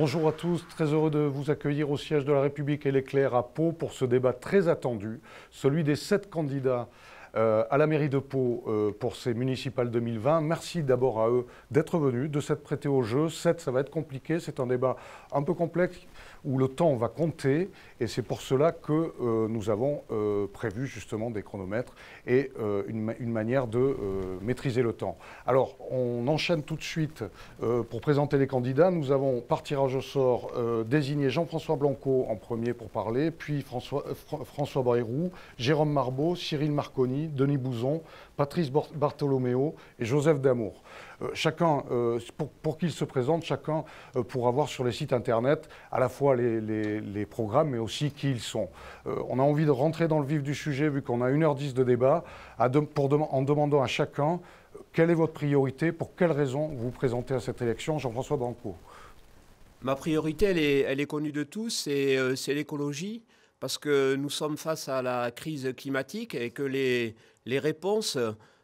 Bonjour à tous, très heureux de vous accueillir au siège de la République et l'éclair à Pau pour ce débat très attendu, celui des sept candidats euh, à la mairie de Pau euh, pour ces municipales 2020. Merci d'abord à eux d'être venus, de s'être prêtés au jeu. Sept, ça va être compliqué, c'est un débat un peu complexe où le temps va compter et c'est pour cela que euh, nous avons euh, prévu justement des chronomètres et euh, une, manière de maîtriser le temps. Alors on enchaîne tout de suite pour présenter les candidats. Nous avons par tirage au sort désigné Jean-François Blanco en premier pour parler, puis François, Fr Jérôme Marbeau, Cyril Marconi, Denis Bouzon, Patrice Bartholoméo et Joseph Damour. Euh, chacun, euh, pour, pour qu'il se présente, chacun euh, pour avoir sur les sites internet à la fois les, programmes, mais aussi qui ils sont. on a envie de rentrer dans le vif du sujet, vu qu'on a 1h10 de débat, à pour en demandant à chacun quelle est votre priorité, pour quelles raisons vous vous présentez à cette élection, Jean-François Dancourt Ma priorité, elle est, connue de tous, et c'est l'écologie, parce que nous sommes face à la crise climatique et que les, les réponses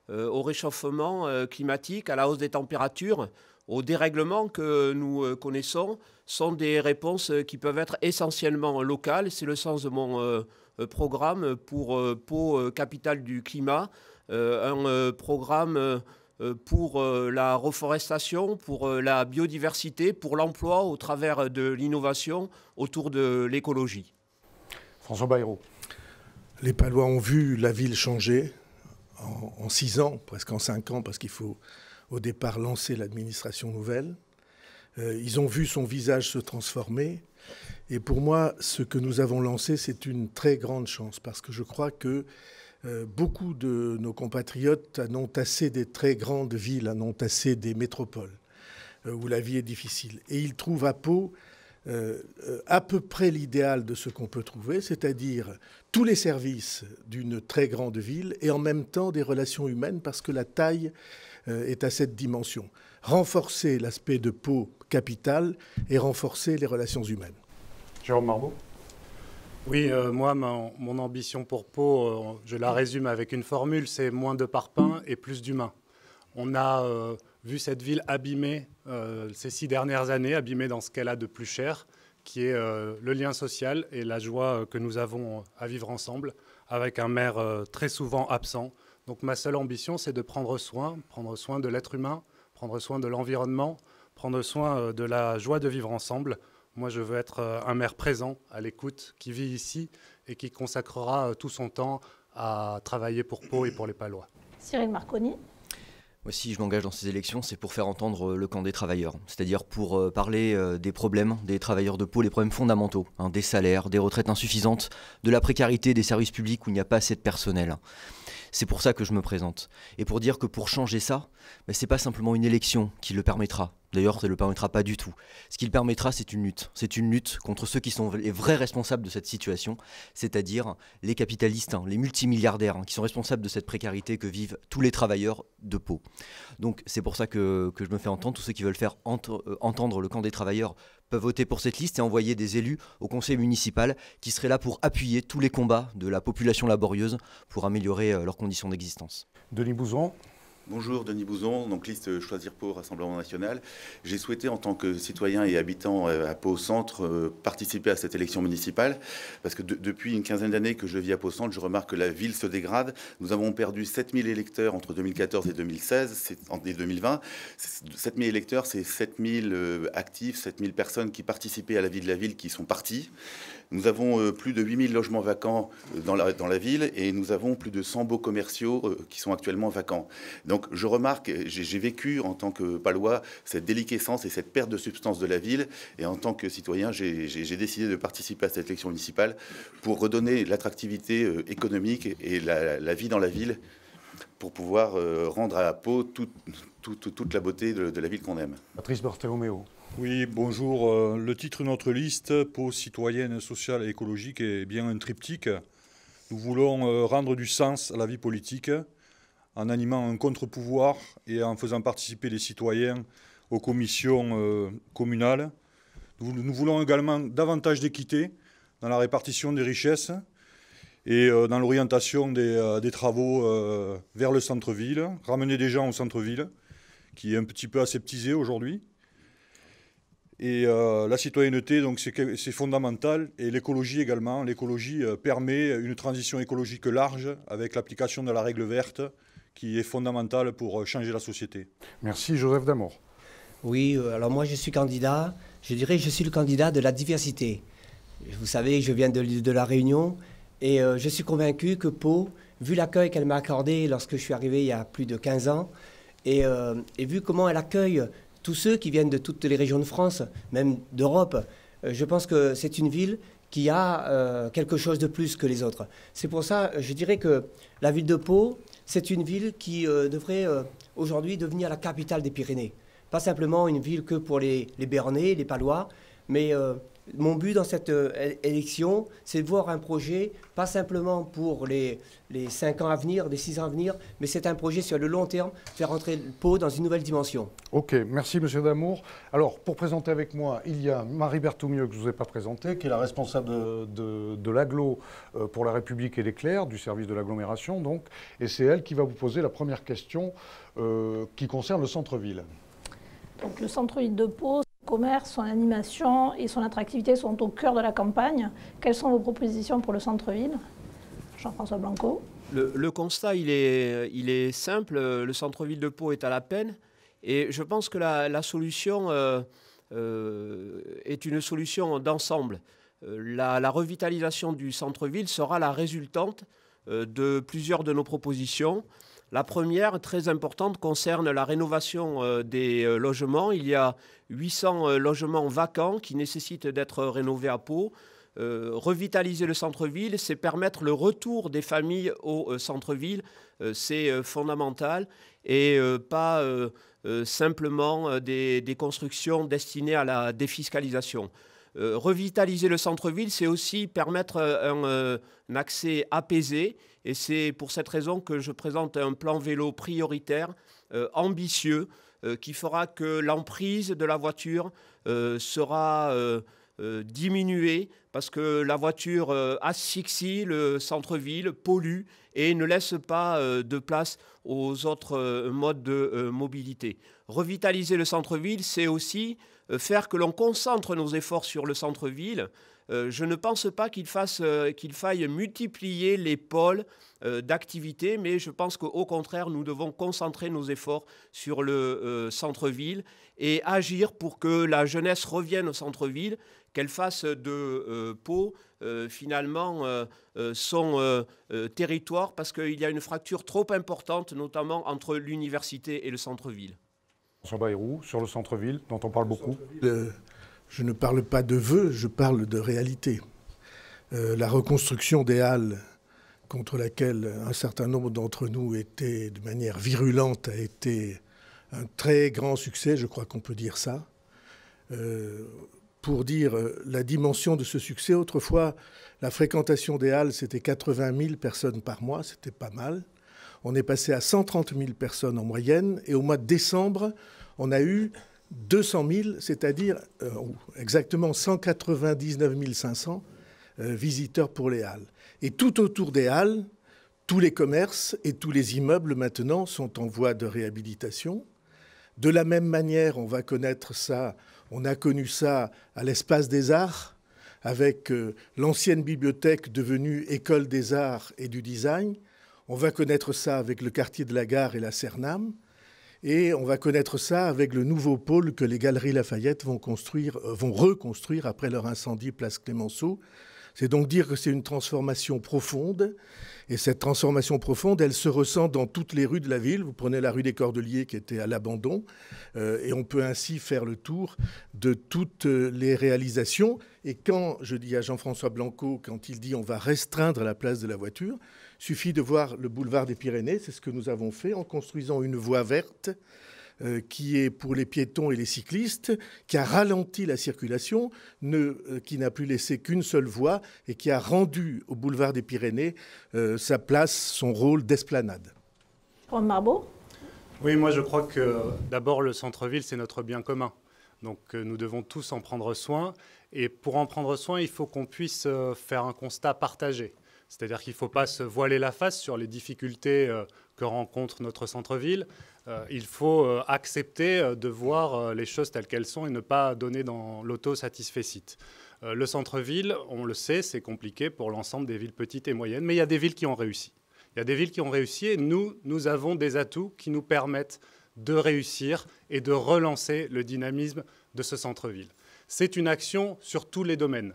euh, au réchauffement euh, climatique, à la hausse des températures, aux dérèglements que nous euh, connaissons, sont des réponses qui peuvent être essentiellement locales. C'est le sens de mon programme pour Pau Capitale du Climat, un programme pour la reforestation, pour la biodiversité, pour l'emploi au travers de l'innovation autour de l'écologie. François Bayrou. Les Palois ont vu la ville changer, en, six ans, presque en cinq ans, parce qu'il faut au départ lancer l'administration nouvelle. Euh, ils ont vu son visage se transformer. Et pour moi, ce que nous avons lancé, c'est une très grande chance, parce que je crois que euh, beaucoup de nos compatriotes en ont assez des très grandes villes, en ont assez des métropoles, euh, où la vie est difficile. Et ils trouvent à Pau euh, à peu près l'idéal de ce qu'on peut trouver, c'est-à-dire tous les services d'une très grande ville et en même temps des relations humaines parce que la taille euh, est à cette dimension. Renforcer l'aspect de peau capital et renforcer les relations humaines. Jérôme Marbeau oui, euh, moi, mon, ambition pour Pau, je la résume avec une formule, c'est moins de parpaings et plus d'humains. On a vu cette ville abîmée euh, ces six dernières années abîmée dans ce qu'elle a de plus cher, qui est euh, le lien social et la joie euh, que nous avons à vivre ensemble, avec un maire très souvent absent. Donc ma seule ambition, c'est de prendre soin, prendre soin de l'être humain, prendre soin de l'environnement, prendre soin de la joie de vivre ensemble. Moi, je veux être un maire présent, à l'écoute, qui vit ici et qui consacrera tout son temps à travailler pour Pau et pour les Palois. Cyril Marconi si je m'engage dans ces élections, c'est pour faire entendre euh, le camp des travailleurs, c'est-à-dire pour euh, parler euh, des problèmes des travailleurs de peau, les problèmes fondamentaux, hein, des salaires, des retraites insuffisantes, de la précarité des services publics où il n'y a pas assez de personnel. C'est pour ça que je me présente. Et pour dire que pour changer ça, mais bah, n'est pas simplement une élection qui le permettra. D'ailleurs, ça ne le permettra pas du tout. Ce qui le permettra, c'est une lutte. C'est une lutte contre ceux qui sont les vrais responsables de cette situation, c'est-à-dire les capitalistes, hein, les multimilliardaires, hein, qui sont responsables de cette précarité que vivent tous les travailleurs de peau. Donc c'est pour ça que, je me fais entendre. Tous ceux qui veulent faire euh, entendre le camp des travailleurs peuvent voter pour cette liste et envoyer des élus au conseil municipal qui seraient là pour appuyer tous les combats de la population laborieuse pour améliorer euh, leurs conditions d'existence. Bonjour Denis Bouzon, donc liste Choisir Pau Rassemblement National. J'ai souhaité en tant que citoyen et habitant euh, à Pau Centre euh, participer à cette élection municipale parce que depuis une quinzaine d'années que je vis à Pau Centre, je remarque que la ville se dégrade. Nous avons perdu 7000 électeurs entre 2014 et 2016 en 2020. 7000 électeurs, c'est 7000 euh, actifs, 7000 personnes qui participaient à la vie de la ville qui sont parties. Nous avons euh, plus de 8000 logements vacants euh, dans la, dans la ville et nous avons plus de 100 beaux commerciaux euh, qui sont actuellement vacants. Donc je remarque, j'ai vécu en tant que palois cette déliquescence et cette perte de substance de la ville. Et en tant que citoyen, j'ai décidé de participer à cette élection municipale pour redonner l'attractivité économique et la, vie dans la ville pour pouvoir rendre à la peau toute, la beauté de, la ville qu'on aime. Patrice Bartholoméo. Oui, bonjour. Euh, le titre de notre liste, pour citoyenne, sociale et écologique, est bien un triptyque. Nous voulons euh, rendre du sens à la vie politique en animant un contre-pouvoir et en faisant participer les citoyens aux commissions euh, communales. Nous voulons également davantage d'équité dans la répartition des richesses et dans l'orientation des, des, travaux vers le centre-ville, ramener des gens au centre-ville, qui est un petit peu aseptisé aujourd'hui. Et euh, la citoyenneté, donc c'est fondamental, et l'écologie également. L'écologie euh, permet une transition écologique large avec l'application de la règle verte, qui est fondamentale pour euh, changer la société. Merci, Joseph Damour. Oui, alors moi je suis candidat, je dirais je suis le candidat de la diversité. Vous savez, je viens de, de la Réunion et je suis convaincu que Pau, vu l'accueil qu'elle m'a accordé lorsque je suis arrivé il y a plus de 15 ans, et, et vu comment elle accueille tous ceux qui viennent de toutes les régions de France, même d'Europe. Euh, je pense que c'est une ville qui a euh, quelque chose de plus que les autres. C'est pour ça, je dirais que la ville de Pau, c'est une ville qui euh, devrait aujourd'hui devenir la capitale des Pyrénées. Pas simplement une ville que pour les, les Béarnais, les Palois, mais mon but dans cette euh, élection, c'est de voir un projet, pas simplement pour les, les 5 ans à venir, les 6 ans à venir, mais c'est un projet sur le long terme, faire entrer le pot dans une nouvelle dimension. Ok, merci Monsieur Damour. Alors, pour présenter avec moi, il y a Marie Berthoumieux, que je ne vous ai pas présentée, qui est la responsable de, de, l'aglo euh, pour la République et l'éclair, du service de l'agglomération, donc, et c'est elle qui va vous poser la première question euh, qui concerne le centre-ville. Donc, le centre-ville de Pau, commerce, son animation et son attractivité sont au cœur de la campagne. Quelles sont vos propositions pour le centre-ville Jean-François Blanco. Le, constat, il est, simple. Le centre-ville de Pau est à la peine. Et je pense que la, solution euh, euh, est une solution d'ensemble. Euh, la, revitalisation du centre-ville sera la résultante de plusieurs de nos propositions. La première, très importante, concerne la rénovation euh, des euh, logements. Il y a 800 euh, logements vacants qui nécessitent d'être rénovés à Pau. revitaliser le centre-ville, c'est permettre le retour des familles au centre-ville. c'est fondamental et pas simplement des constructions destinées à la défiscalisation. Euh, revitaliser le centre-ville, c'est aussi permettre euh, euh, un, accès apaisé. Et c'est pour cette raison que je présente un plan vélo prioritaire, ambitieux, qui fera que l'emprise de la voiture sera euh, diminuer parce que la voiture à euh, asphyxie le centre-ville, pollue et ne laisse pas euh, de place aux autres modes de mobilité. Revitaliser le centre-ville, c'est aussi faire que l'on concentre nos efforts sur le centre-ville. je ne pense pas qu'il qu'il faille multiplier les pôles d'activité, mais je pense qu'au contraire, nous devons concentrer nos efforts sur le centre-ville et agir pour que la jeunesse revienne au centre-ville, qu'elle fasse de euh, Pau euh, finalement euh, son territoire parce qu'il y a une fracture trop importante, notamment entre l'université et le centre-ville. Sur Bayrou, sur le centre-ville, dont on parle beaucoup. je ne parle pas de vœux, je parle de réalité. la reconstruction des Halles, contre laquelle un certain nombre d'entre nous étaient de manière virulente, a été un très grand succès, je crois qu'on peut dire ça pour dire euh, la dimension de ce succès. Autrefois, la fréquentation des Halles, c'était 80 000 personnes par mois, c'était pas mal. On est passé à 130 000 personnes en moyenne, et au mois de décembre, on a eu 200 000, c'est-à-dire euh, exactement 199 500 euh, visiteurs pour les Halles. Et tout autour des Halles, tous les commerces et tous les immeubles maintenant sont en voie de réhabilitation. De la même manière, on va connaître ça on a connu ça à l'espace des arts, avec euh, l'ancienne bibliothèque devenue école des arts et du design. On va connaître ça avec le quartier de la gare et la Cernam. Et on va connaître ça avec le nouveau pôle que les Galeries Lafayette vont, construire, euh, vont reconstruire après leur incendie place Clémenceau, c'est donc dire que c'est une transformation profonde. Et cette transformation profonde, elle se ressent dans toutes les rues de la ville. Vous prenez la rue des Cordeliers qui était à l'abandon. Euh, et on peut ainsi faire le tour de toutes euh, les réalisations. Et quand je dis à Jean-François Blanco, quand il dit on va restreindre la place de la voiture, suffit de voir le boulevard des Pyrénées. C'est ce que nous avons fait en construisant une voie verte euh, qui est pour les piétons et les cyclistes, qui a ralenti la circulation, euh, qui n'a plus laissé qu'une seule voie et qui a rendu au boulevard des Pyrénées euh, sa place, son rôle d'esplanade. Juan Marbot. Oui, moi je crois que d'abord le centre-ville, c'est notre bien commun. Donc nous devons tous en prendre soin. Et pour en prendre soin, il faut qu'on puisse faire un constat partagé. C'est-à-dire qu'il ne faut pas se voiler la face sur les difficultés que rencontre notre centre-ville, euh, il faut euh, accepter euh, de voir les choses telles qu'elles sont et ne pas donner dans lauto le centre-ville, on le sait, c'est compliqué pour l'ensemble des villes petites et moyennes, mais il y a des villes qui ont réussi. Il y a des villes qui ont réussi et nous, nous avons des atouts qui nous permettent de réussir et de relancer le dynamisme de ce centre-ville. C'est une action sur tous les domaines.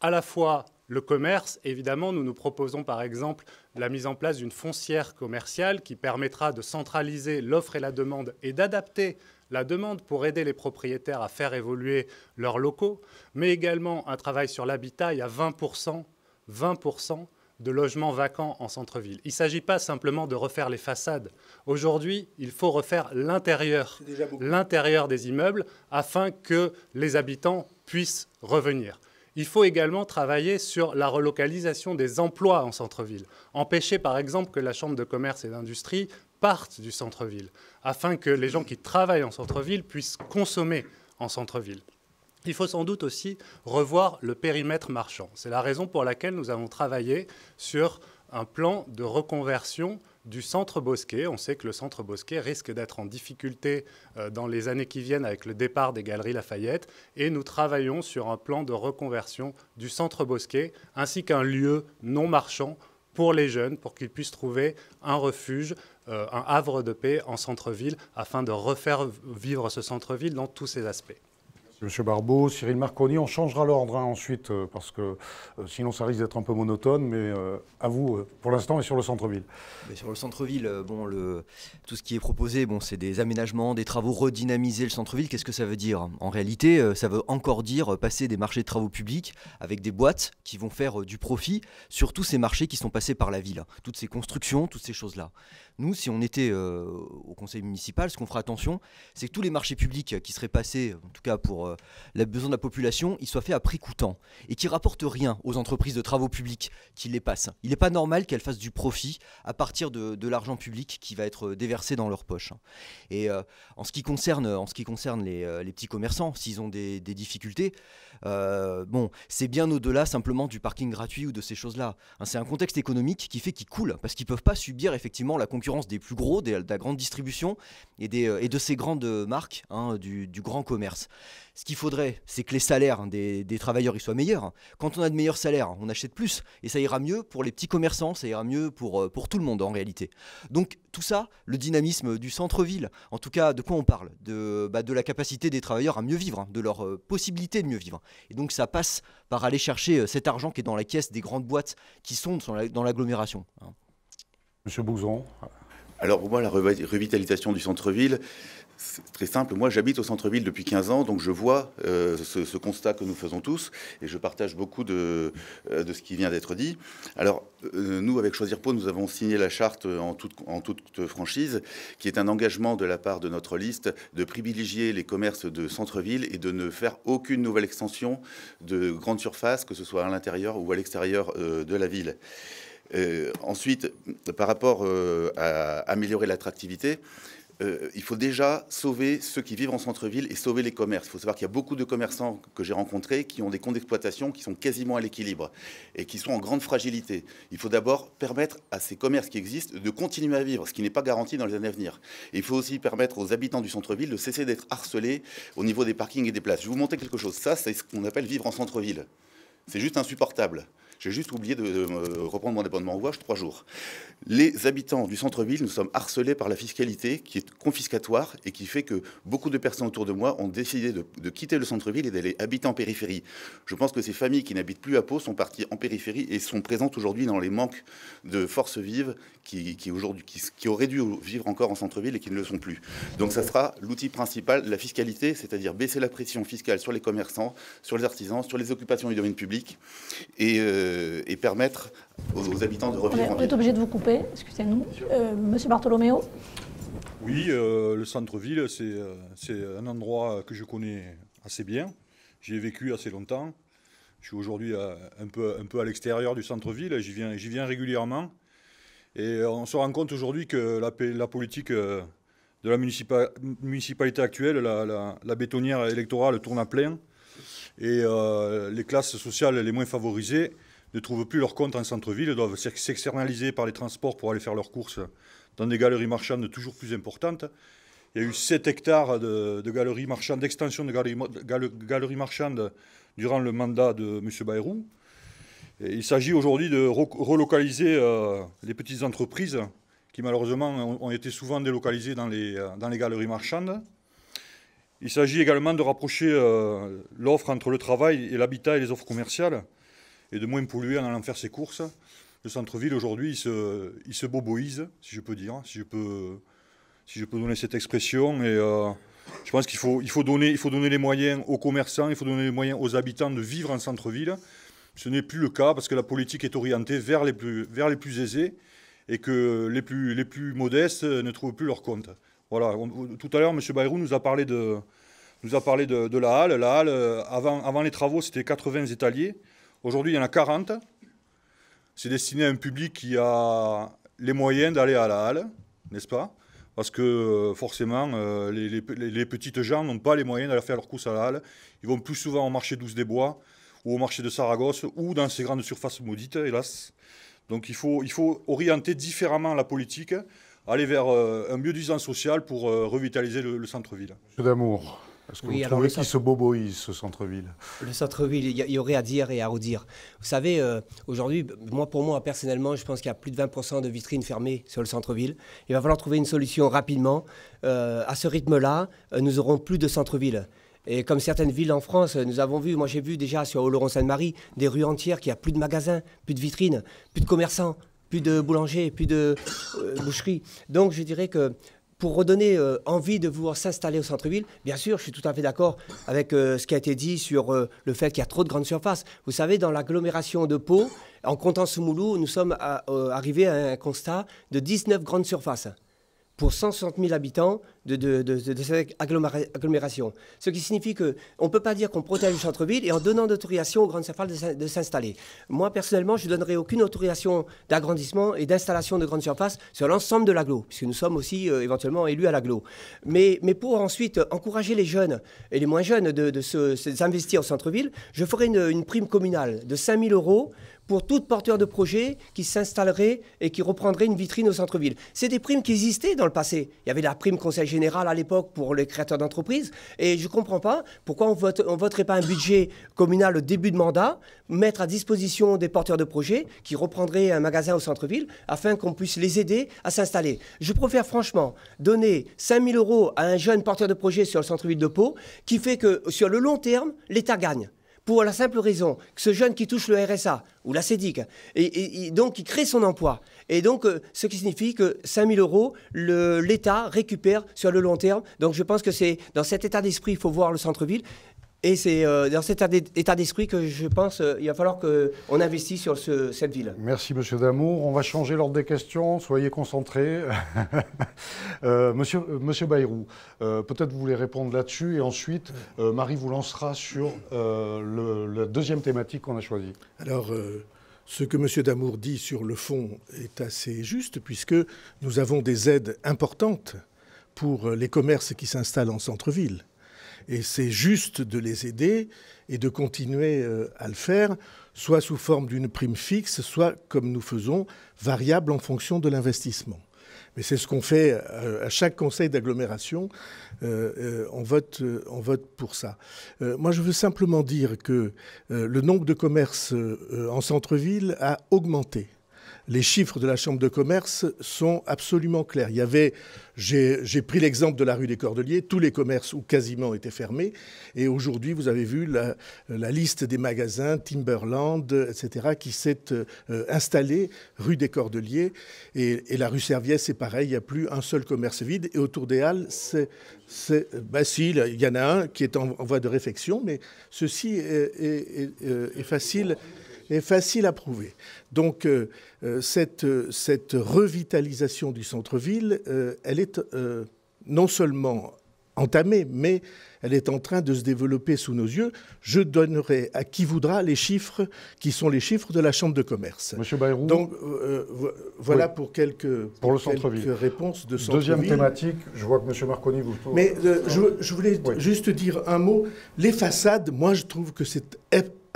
À la fois le commerce, évidemment, nous nous proposons par exemple la mise en place d'une foncière commerciale qui permettra de centraliser l'offre et la demande et d'adapter la demande pour aider les propriétaires à faire évoluer leurs locaux, mais également un travail sur l'habitat. Il y a 20%, 20% de logements vacants en centre-ville. Il ne s'agit pas simplement de refaire les façades. Aujourd'hui, il faut refaire l'intérieur, l'intérieur des immeubles, afin que les habitants puissent revenir. Il faut également travailler sur la relocalisation des emplois en centre-ville. Empêcher par exemple que la Chambre de commerce et d'industrie parte du centre-ville, afin que les gens qui travaillent en centre-ville puissent consommer en centre-ville. Il faut sans doute aussi revoir le périmètre marchand. C'est la raison pour laquelle nous avons travaillé sur un plan de reconversion du centre Bosquet. On sait que le centre Bosquet risque d'être en difficulté euh, dans les années qui viennent avec le départ des galeries Lafayette et nous travaillons sur un plan de reconversion du centre Bosquet ainsi qu'un lieu non marchand pour les jeunes, pour qu'ils puissent trouver un refuge, euh, un havre de paix en centre-ville, afin de refaire vivre ce centre-ville dans tous ses aspects. Monsieur Barbeau, Cyril Marconi, on changera l'ordre hein, ensuite, euh, parce que euh, sinon ça risque d'être un peu monotone, mais euh, à vous, pour l'instant, et sur le centre-ville. Sur le centre-ville, bon, le, tout ce qui est proposé, bon, c'est des aménagements, des travaux, redynamiser le centre-ville. Qu'est-ce que ça veut dire En réalité, ça veut encore dire passer des marchés de travaux publics avec des boîtes qui vont faire du profit sur tous ces marchés qui sont passés par la ville, toutes ces constructions, toutes ces choses-là. Nous, si on était euh, au conseil municipal, ce qu'on fera attention, c'est que tous les marchés publics qui seraient passés, en tout cas pour euh, les besoins de la population, ils soient faits à prix coûtant et qui rapportent rien aux entreprises de travaux publics qui les passent. Il n'est pas normal qu'elles fassent du profit à partir de, l'argent public qui va être euh, déversé dans leur poche. Et en ce qui concerne, en ce qui concerne les, petits commerçants, s'ils ont des difficultés, euh, bon, c'est bien au-delà simplement du parking gratuit ou de ces choses-là. Hein, c'est un contexte économique qui fait qu'ils coulent, parce qu'ils ne peuvent pas subir effectivement la concurrence des plus gros, de la grande distribution et, euh, de ces grandes marques hein, du, grand commerce. Ce qu'il faudrait, c'est que les salaires hein, des, travailleurs y soient meilleurs. Quand on a de meilleurs salaires, on achète plus, et ça ira mieux pour les petits commerçants, ça ira mieux pour, euh, pour tout le monde en réalité. Donc tout ça, le dynamisme du centre-ville, en tout cas de quoi on parle bah, de, la capacité des travailleurs à mieux vivre, hein, de leur euh, possibilité de mieux vivre. Et donc ça passe par aller chercher euh, cet argent qui est dans la caisse des grandes boîtes qui sont dans l'agglomération. Hein. Monsieur Bouzon. Alors pour moi, la revitalisation du centre-ville, c'est très simple. Moi, j'habite au centre-ville depuis 15 ans, donc je vois euh, ce, constat que nous faisons tous, et je partage beaucoup de, euh, ce qui vient d'être dit. Alors, euh, nous, avec Choisir Pau, nous avons signé la charte en toute, franchise, qui est un engagement de la part de notre liste de privilégier les commerces de centre-ville et de ne faire aucune nouvelle extension de grande surface, que ce soit à l'intérieur ou à l'extérieur de la ville. ensuite, par rapport à améliorer l'attractivité, euh, il faut déjà sauver ceux qui vivent en centre-ville et sauver les commerces. Il faut savoir qu'il y a beaucoup de commerçants que j'ai rencontrés qui ont des comptes d'exploitation qui sont quasiment à l'équilibre et qui sont en grande fragilité. Il faut d'abord permettre à ces commerces qui existent de continuer à vivre, ce qui n'est pas garanti dans les années à venir. il faut aussi permettre aux habitants du centre-ville de cesser d'être harcelés au niveau des parkings et des places. Je vais vous montrer quelque chose. Ça, c'est ce qu'on appelle vivre en centre-ville. C'est juste insupportable. J'ai juste oublié de, reprendre mon abonnement au gouache trois jours. Les habitants du centre-ville, nous sommes harcelés par la fiscalité qui est confiscatoire et qui fait que beaucoup de personnes autour de moi ont décidé de, quitter le centre-ville et d'aller habiter en périphérie. Je pense que ces familles qui n'habitent plus à Pau sont parties en périphérie et sont présentes aujourd'hui dans les manques de forces vives qui, aujourd'hui, qui, qui auraient dû vivre encore en centre-ville et qui ne le sont plus. Donc ça sera l'outil principal la fiscalité, c'est-à-dire baisser la pression fiscale sur les commerçants, sur les artisans, sur les occupations du domaine public et euh, euh, et permettre aux, habitants de revenir. On est, obligé de vous couper, excusez-nous. Euh, Monsieur Bartoloméo Oui, euh, le centre-ville, c'est un endroit que je connais assez bien. J'y ai vécu assez longtemps. Je suis aujourd'hui un peu, à l'extérieur du centre-ville. J'y viens, régulièrement. Et on se rend compte aujourd'hui que la, politique de la municipalité actuelle, la, bétonnière électorale tourne à plein. Et les classes sociales les moins favorisées ne trouvent plus leur compte en centre-ville, doivent s'externaliser par les transports pour aller faire leurs courses dans des galeries marchandes toujours plus importantes. Il y a eu 7 hectares de, galeries marchandes, d'extension de galeries, marchandes durant le mandat de M. Bayrou. il s'agit aujourd'hui de relocaliser euh, les petites entreprises qui malheureusement ont, été souvent délocalisées dans les, dans les galeries marchandes. Il s'agit également de rapprocher euh, l'offre entre le travail et l'habitat et les offres commerciales et de moins polluer en allant faire ses courses. Le centre-ville aujourd'hui, il se, il se boboise, si je peux dire, si je peux, si je peux donner cette expression. Et euh, je pense qu'il faut, il faut, donner, il faut donner les moyens aux commerçants, il faut donner les moyens aux habitants de vivre en centre-ville. Ce n'est plus le cas parce que la politique est orientée vers les plus, vers les plus aisés et que les plus, les plus modestes euh, ne trouvent plus leur compte. Voilà. tout à l'heure, M. Bayrou nous a parlé de, nous a parlé de, la halle. La halle, euh, avant, avant les travaux, c'était 80 étaliers. Aujourd'hui, il y en a 40. C'est destiné à un public qui a les moyens d'aller à la halle, n'est-ce pas Parce que euh, forcément, euh, les, petites gens n'ont pas les moyens d'aller faire leur course à la halle. Ils vont plus souvent au marché 12 des Bois ou au marché de Saragosse ou dans ces grandes surfaces maudites, hélas. Donc il faut, il faut orienter différemment la politique, aller vers euh, un mieux-disant social pour revitaliser le, centre-ville. Monsieur Damour. Parce que oui, vous trouvez se boboise, ce centre-ville Le centre-ville, il y, aurait à dire et à redire. Vous savez, euh, aujourd'hui, moi pour moi, personnellement, je pense qu'il y a plus de 20% de vitrines fermées sur le centre-ville. Il va falloir trouver une solution rapidement. Euh, à ce rythme-là, euh, nous aurons plus de centre-ville. Et comme certaines villes en France, nous avons vu, moi j'ai vu déjà sur laurent sainte marie des rues entières qui a plus de magasins, plus de vitrines, plus de commerçants, plus de boulangers, plus de boucheries. Donc je dirais que pour redonner euh, envie de vouloir s'installer au centre-ville, bien sûr, je suis tout à fait d'accord avec euh, ce qui a été dit sur euh, le fait qu'il y a trop de grandes surfaces. Vous savez, dans l'agglomération de Pau, en comptant Soumoulou, nous sommes arrivés à un constat de 19 grandes surfaces pour 160 000 habitants de, cette agglomération. Ce qui signifie qu'on ne peut pas dire qu'on protège le centre-ville et en donnant d'autorisation aux grandes surfaces de s'installer. Moi, personnellement, je ne donnerai aucune autorisation d'agrandissement et d'installation de grandes surfaces sur l'ensemble de l'aglo, puisque nous sommes aussi euh, éventuellement élus à l'aglo. Mais, mais pour ensuite encourager les jeunes et les moins jeunes de, s'investir au centre-ville, je ferai une, une prime communale de 5 000 euros pour tout porteur de projet qui s'installerait et qui reprendrait une vitrine au centre-ville. C'est des primes qui existaient dans le passé. Il y avait la prime conseil général à l'époque pour les créateurs d'entreprises. Et je ne comprends pas pourquoi on vote, voterait pas un budget communal au début de mandat, mettre à disposition des porteurs de projet qui reprendraient un magasin au centre-ville afin qu'on puisse les aider à s'installer. Je préfère franchement donner 5000 euros à un jeune porteur de projet sur le centre-ville de Pau qui fait que sur le long terme, l'État gagne pour la simple raison que ce jeune qui touche le RSA ou la CEDIC, et, donc il crée son emploi. Et donc, euh, ce qui signifie que 5 000 euros, l'État récupère sur le long terme. Donc, je pense que c'est dans cet état d'esprit, il faut voir le centre-ville. Et c'est euh, dans cet état d'esprit que je pense euh, il va falloir qu'on investisse sur cette ville. Merci, Monsieur Damour. On va changer l'ordre des questions. Soyez concentrés. Euh, monsieur, Bayrou, peut-être vous voulez répondre là-dessus. Et ensuite, Marie vous lancera sur le, la deuxième thématique qu'on a choisie. Alors, ce que Monsieur Damour dit sur le fond est assez juste, puisque nous avons des aides importantes pour les commerces qui s'installent en centre-ville. Et c'est juste de les aider et de continuer euh, à le faire, soit sous forme d'une prime fixe, soit, comme nous faisons, variable en fonction de l'investissement. Mais c'est ce qu'on fait euh, à chaque conseil d'agglomération. Euh, on, vote, on vote pour ça. moi, je veux simplement dire que le nombre de commerces en centre-ville a augmenté les chiffres de la Chambre de commerce sont absolument clairs. Il y avait, j'ai pris l'exemple de la rue des Cordeliers, tous les commerces ou quasiment étaient fermés. Et aujourd'hui, vous avez vu la, liste des magasins Timberland, etc., qui s'est euh, installée rue des Cordeliers. Et, la rue Serviès, c'est pareil, il n'y a plus un seul commerce vide. Et autour des Halles, c'est. Bah il y en a un qui est en, voie de réfection, mais ceci est facile est facile à prouver. Donc euh, euh, cette, euh, cette, revitalisation du centre-ville, elle est non seulement entamée, mais elle est en train de se développer sous nos yeux. Je donnerai à qui voudra les chiffres qui sont les chiffres de la Chambre de commerce. Monsieur Bayrou. Donc voilà pour quelques, pour, le réponses de centre -ville. Deuxième thématique, je vois que Monsieur Marconi vous. Mais je, voulais juste dire un mot. Les façades, moi je trouve que c'est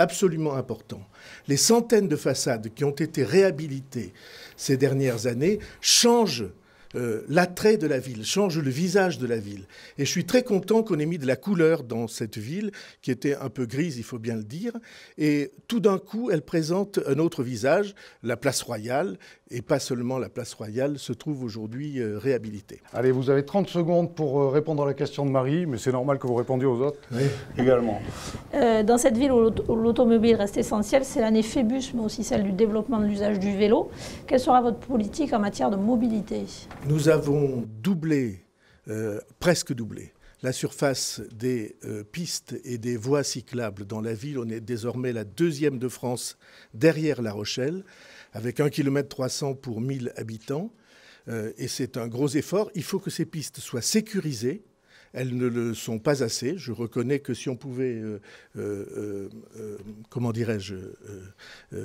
absolument important. Les centaines de façades qui ont été réhabilitées ces dernières années changent euh, l'attrait de la ville, changent le visage de la ville. Et je suis très content qu'on ait mis de la couleur dans cette ville, qui était un peu grise, il faut bien le dire. Et tout d'un coup, elle présente un autre visage, la place royale, et pas seulement la place royale, se trouve aujourd'hui euh, réhabilitée. Allez, vous avez 30 secondes pour euh, répondre à la question de Marie, mais c'est normal que vous répondiez aux autres également. Euh, dans cette ville où l'automobile reste essentielle, c'est l'année Phébus, mais aussi celle du développement de l'usage du vélo. Quelle sera votre politique en matière de mobilité Nous avons doublé, presque doublé, la surface des pistes et des voies cyclables dans la ville. On est désormais la deuxième de France derrière La Rochelle avec 1 km 300 pour 1000 habitants. Euh, et c'est un gros effort. Il faut que ces pistes soient sécurisées. Elles ne le sont pas assez. Je reconnais que si on pouvait, euh, euh, comment dirais-je,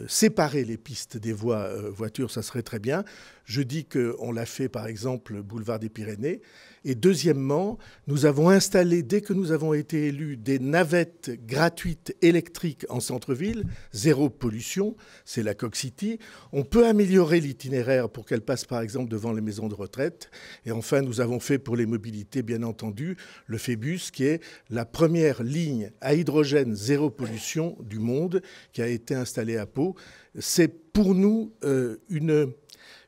séparer les pistes des voies voitures, ça serait très bien. Je dis qu'on l'a fait, par exemple, boulevard des Pyrénées. Et deuxièmement, nous avons installé, dès que nous avons été élus, des navettes gratuites électriques en centre-ville, zéro pollution, c'est la Cox City. On peut améliorer l'itinéraire pour qu'elle passe par exemple devant les maisons de retraite. Et enfin, nous avons fait pour les mobilités, bien entendu, le Phébus, qui est la première ligne à hydrogène zéro pollution du monde, qui a été installée à Pau. C'est pour nous euh, une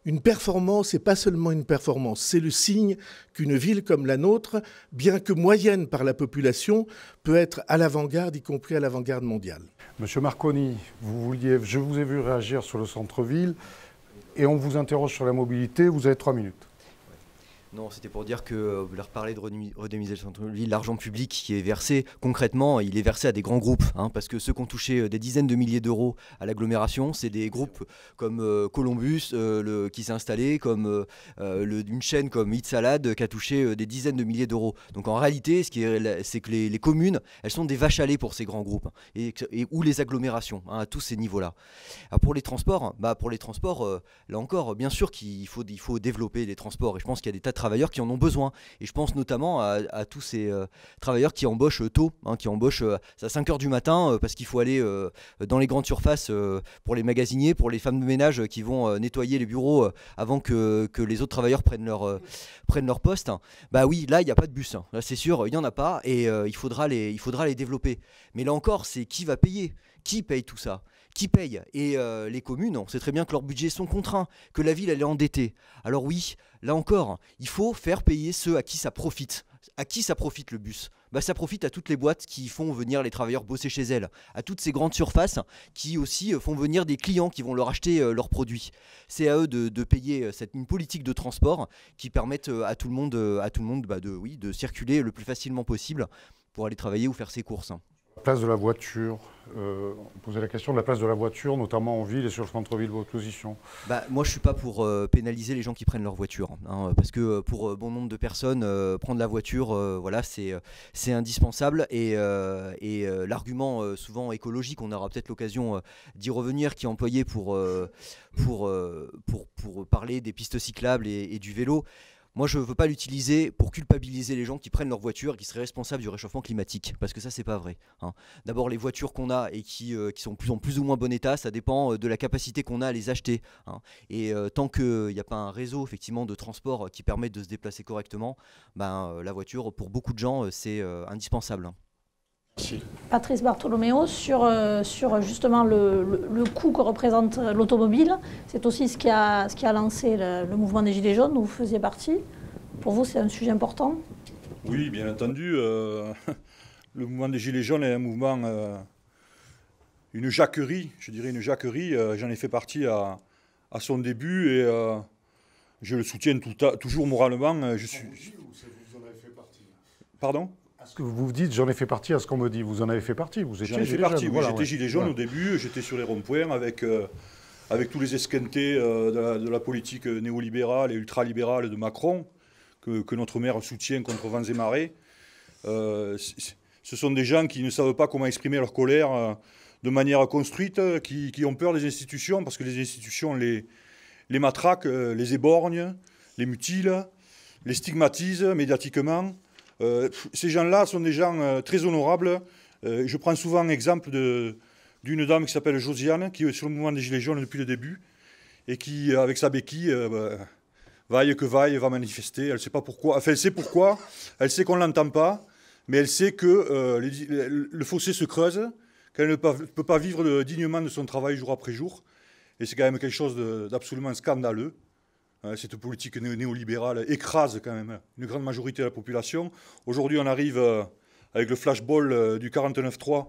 une performance et pas seulement une performance, c'est le signe qu'une ville comme la nôtre, bien que moyenne par la population, peut être à l'avant-garde, y compris à l'avant-garde mondiale. Monsieur Marconi, vous je vous ai vu réagir sur le centre-ville et on vous interroge sur la mobilité, vous avez trois minutes. Non, c'était pour dire que vous euh, leur reparler de redémiser le L'argent public qui est versé, concrètement, il est versé à des grands groupes. Hein, parce que ceux qui ont touché euh, des dizaines de milliers d'euros à l'agglomération, c'est des groupes comme euh, Columbus qui s'est installé, comme une chaîne comme Hit Salad qui a touché des dizaines de milliers d'euros. Donc en réalité, ce qui est, c'est que les, communes, elles sont des vaches à lait pour ces grands groupes. Hein, et, ou les agglomérations, hein, à tous ces niveaux-là. pour les transports, bah, pour les transports là encore, bien sûr qu'il faut, il faut développer les transports. Et je pense qu'il y a des travailleurs qui en ont besoin. Et je pense notamment à, tous ces euh, travailleurs qui embauchent euh, tôt, hein, qui embauchent euh, à 5 heures du matin parce qu'il faut aller dans les grandes surfaces pour les magasiniers, pour les femmes de ménage qui vont nettoyer les bureaux avant que, les autres travailleurs prennent leur, prennent leur poste. Bah oui, là, il n'y a pas de bus. Hein. Là, c'est sûr, il n'y en a pas et il, faudra les, il faudra les développer. Mais là encore, c'est qui va payer Qui paye tout ça qui paye Et les communes, on sait très bien que leurs budgets sont contraints, que la ville elle est endettée. Alors oui, Là encore, il faut faire payer ceux à qui ça profite. À qui ça profite le bus bah, Ça profite à toutes les boîtes qui font venir les travailleurs bosser chez elles, à toutes ces grandes surfaces qui aussi euh, font venir des clients qui vont leur acheter euh, leurs produits. C'est à eux de, payer euh, cette, une politique de transport qui permette à tout le monde, à tout le monde bah, de circuler le plus facilement possible pour aller travailler ou faire ses courses. Hein. Place de la voiture. Euh, on posait la question de la place de la voiture, notamment en ville et sur le centre-ville votre Bah, moi, je ne suis pas pour euh, pénaliser les gens qui prennent leur voiture, hein, hein, parce que euh, pour euh, bon nombre de personnes, prendre la voiture, voilà, c'est indispensable. Et, et l'argument souvent écologique, on aura peut-être l'occasion d'y revenir, qui est employé pour, pour, pour, pour, parler des pistes cyclables et du vélo. Moi, je ne veux pas l'utiliser pour culpabiliser les gens qui prennent leur voiture et qui seraient responsables du réchauffement climatique, parce que ça, c'est pas vrai. Hein. D'abord, les voitures qu'on a et euh, qui, sont plus en plus ou moins bon état, ça dépend euh, de la capacité qu'on a à les acheter. Hein. Et euh, tant qu'il n'y a pas un réseau effectivement de transport qui permet de se déplacer correctement, ben, la voiture, pour beaucoup de gens, c'est indispensable. Hein. Patrice Bartholoméo, sur, euh, sur justement le, coût que représente l'automobile. C'est aussi ce qui a, ce qui a lancé le, mouvement des Gilets jaunes, vous faisiez partie. Pour vous, c'est un sujet important Oui, bien entendu. Euh, le mouvement des Gilets jaunes est un mouvement, euh, une jacquerie, je dirais une jacquerie. J'en ai fait partie à, son début et je le soutiens tout toujours moralement. Je suis... Pardon ce vous dites, j'en ai fait partie à ce qu'on me dit. Vous en avez fait partie, vous étiez J'en ai fait partie, j'étais gilet jaune au début, j'étais sur les ronds-points avec, euh, avec tous les esquintés euh, de, la, politique néolibérale et ultralibérale de Macron, que, notre maire soutient contre vents et marées. Euh, ce sont des gens qui ne savent pas comment exprimer leur colère de manière construite, qui, ont peur des institutions, parce que les institutions les, les matraquent, les éborgnent, les mutilent, les stigmatisent médiatiquement. Euh, ces gens-là sont des gens euh, très honorables. Euh, je prends souvent l'exemple d'une dame qui s'appelle Josiane, qui est sur le mouvement des Gilets jaunes depuis le début, et qui, avec sa béquille, bah, vaille que vaille, va manifester. Elle sait pas pourquoi. elle sait pourquoi. Elle sait qu'on l'entend pas, mais elle sait que le fossé se creuse, qu'elle ne peut pas vivre dignement de son travail jour après jour. Et c'est quand même quelque chose d'absolument scandaleux. Hein, cette politique néolibérale écrase quand même une grande majorité de la population. Aujourd'hui, on arrive euh, avec le flashball euh, du 49-3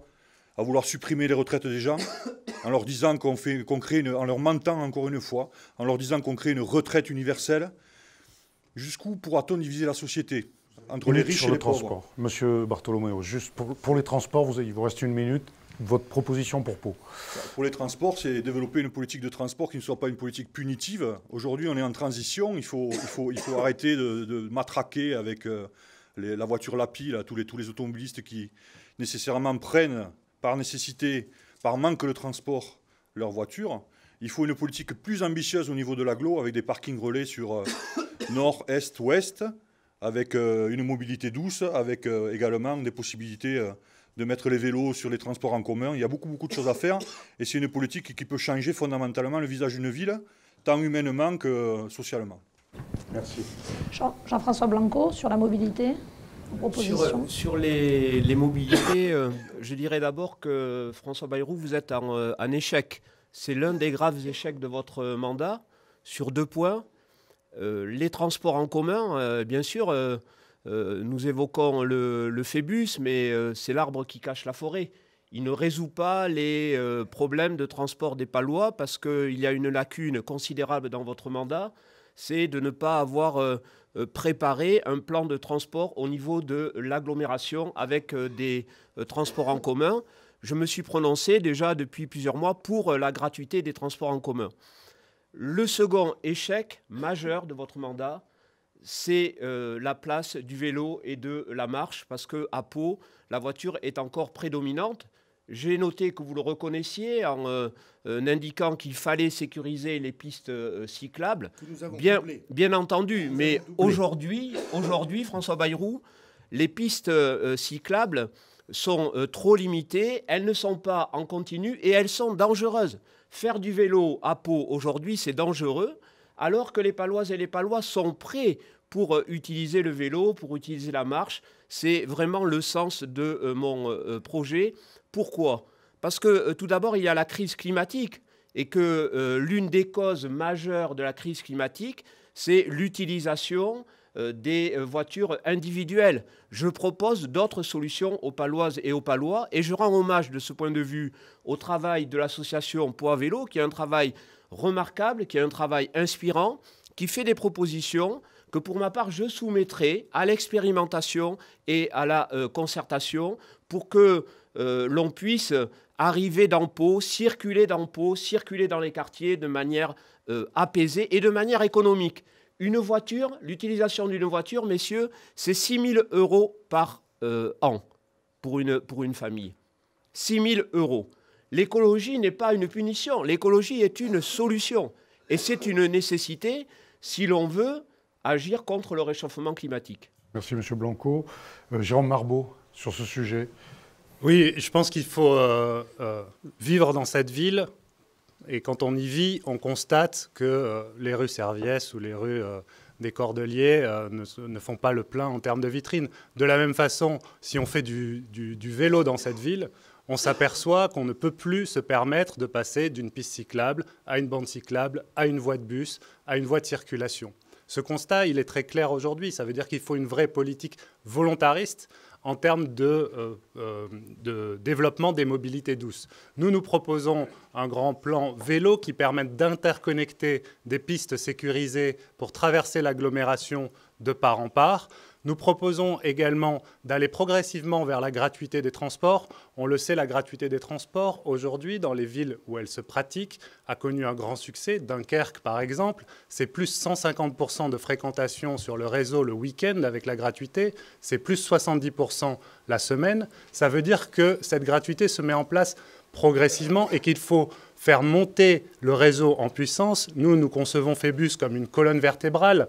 à vouloir supprimer les retraites des gens, en leur disant qu'on fait, qu'on crée, une, en leur mentant encore une fois, en leur disant qu'on crée une retraite universelle. Jusqu'où pourra-t-on diviser la société entre les riches et les pauvres Monsieur Bartolomeo, juste pour, les transports, vous, il vous reste une minute votre proposition pour Pau Pour les transports, c'est développer une politique de transport qui ne soit pas une politique punitive. Aujourd'hui, on est en transition. Il faut, il faut, il faut arrêter de, de, matraquer avec euh, la voiture lapide tous, les, tous les automobilistes qui nécessairement prennent par nécessité, par manque de transport, leur voiture. Il faut une politique plus ambitieuse au niveau de l'agglo avec des parkings relais sur euh, nord, est, ouest, avec euh, une mobilité douce, avec également des possibilités de mettre les vélos sur les transports en commun. Il y a beaucoup, beaucoup de choses à faire. Et c'est une politique qui peut changer fondamentalement le visage d'une ville, tant humainement que euh, socialement. Merci. Jean-François Blanco, sur la mobilité sur, euh, sur, les, les mobilités, euh, je dirais d'abord que François Bayrou, vous êtes en, échec. C'est l'un des graves échecs de votre mandat sur deux points. les transports en commun, bien sûr, euh, nous évoquons le, phoebus, Phébus, mais euh, c'est l'arbre qui cache la forêt. Il ne résout pas les euh, problèmes de transport des Palois parce qu'il y a une lacune considérable dans votre mandat, c'est de ne pas avoir préparé un plan de transport au niveau de l'agglomération avec des transports en commun. Je me suis prononcé déjà depuis plusieurs mois pour la gratuité des transports en commun. Le second échec majeur de votre mandat, c'est euh, la place du vélo et de la marche, parce que à Pau, la voiture est encore prédominante. J'ai noté que vous le reconnaissiez en, euh, indiquant qu'il fallait sécuriser les pistes euh, cyclables. Bien, entendu, mais aujourd'hui, aujourd'hui, François Bayrou, les pistes cyclables sont trop limitées, elles ne sont pas en continu et elles sont dangereuses. Faire du vélo à peau aujourd'hui, c'est dangereux alors que les Paloises et les Palois sont prêts pour euh, utiliser le vélo, pour utiliser la marche. C'est vraiment le sens de euh, mon euh, projet. Pourquoi Parce que tout d'abord, il y a la crise climatique et que l'une des causes majeures de la crise climatique, c'est l'utilisation des voitures individuelles. Je propose d'autres solutions aux Paloises et aux Palois et je rends hommage de ce point de vue au travail de l'association Poids Vélo, qui est un travail remarquable, qui est un travail inspirant, qui fait des propositions que pour ma part je soumettrai à l'expérimentation et à la euh, concertation pour que euh, l'on puisse arriver dans Pau, circuler dans Pau, circuler dans les quartiers de manière euh, apaisée et de manière économique. Une voiture, l'utilisation d'une voiture, messieurs, c'est 6 000 euros par an pour une, pour une famille. 6 000 euros l'écologie n'est pas une punition, l'écologie est une solution. Et c'est une nécessité si l'on veut agir contre le réchauffement climatique. Merci, Monsieur Blanco. Euh, Jérôme Marbeau, sur ce sujet. Oui, je pense qu'il faut euh, euh, vivre dans cette ville. Et quand on y vit, on constate que les rues Serviès ou les rues des Cordeliers ne, font pas le plein en termes de vitrines. De la même façon, si on fait du vélo dans cette ville, on s'aperçoit qu'on ne peut plus se permettre de passer d'une piste cyclable à une bande cyclable, à une voie de bus, à une voie de circulation. Ce constat, il est très clair aujourd'hui. Ça veut dire qu'il faut une vraie politique volontariste en termes de, euh, euh, développement des mobilités douces. Nous, nous proposons un grand plan vélo qui permette d'interconnecter des pistes sécurisées pour traverser l'agglomération de part en part. Nous proposons également d'aller progressivement vers la gratuité des transports. On le sait, la gratuité des transports, aujourd'hui, dans les villes où elle se pratique, a connu un grand succès. Dunkerque, par exemple, c'est plus 150% de fréquentation sur le réseau le week-end avec la gratuité, c'est plus 70% la semaine. Ça veut dire que cette gratuité se met en place progressivement et qu'il faut faire monter le réseau en puissance. Nous, nous concevons Phébus comme une colonne vertébrale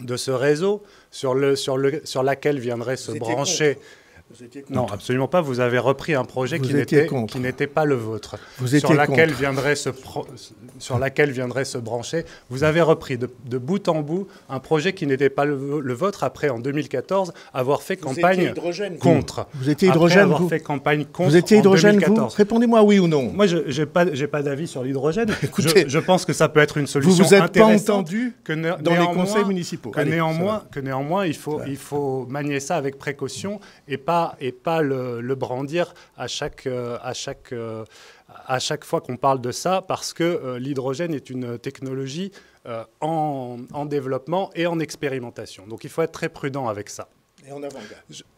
de ce réseau sur, le, sur, le, sur laquelle viendrait se brancher. Non, absolument pas. Vous avez repris un projet qui n'était pas le vôtre, vous sur, laquelle viendrait se sur laquelle viendrait se brancher. Vous avez repris de, bout en bout un projet qui n'était pas le, vôtre après, en 2014, avoir fait campagne contre. Vous étiez hydrogène, vous fait campagne Vous étiez hydrogène, Répondez-moi oui ou non. Moi, je n'ai pas, pas d'avis sur l'hydrogène. Écoutez, je, pense que ça peut être une solution vous vous êtes pas entendu que dans les conseils municipaux. Que, néanmoins, que néanmoins, il faut, il faut manier ça avec précaution et pas et pas le, brandir euh, euh, à chaque, fois qu'on parle de ça, parce que euh, l'hydrogène est une technologie en développement et en expérimentation. Donc il faut être très prudent avec ça et en avant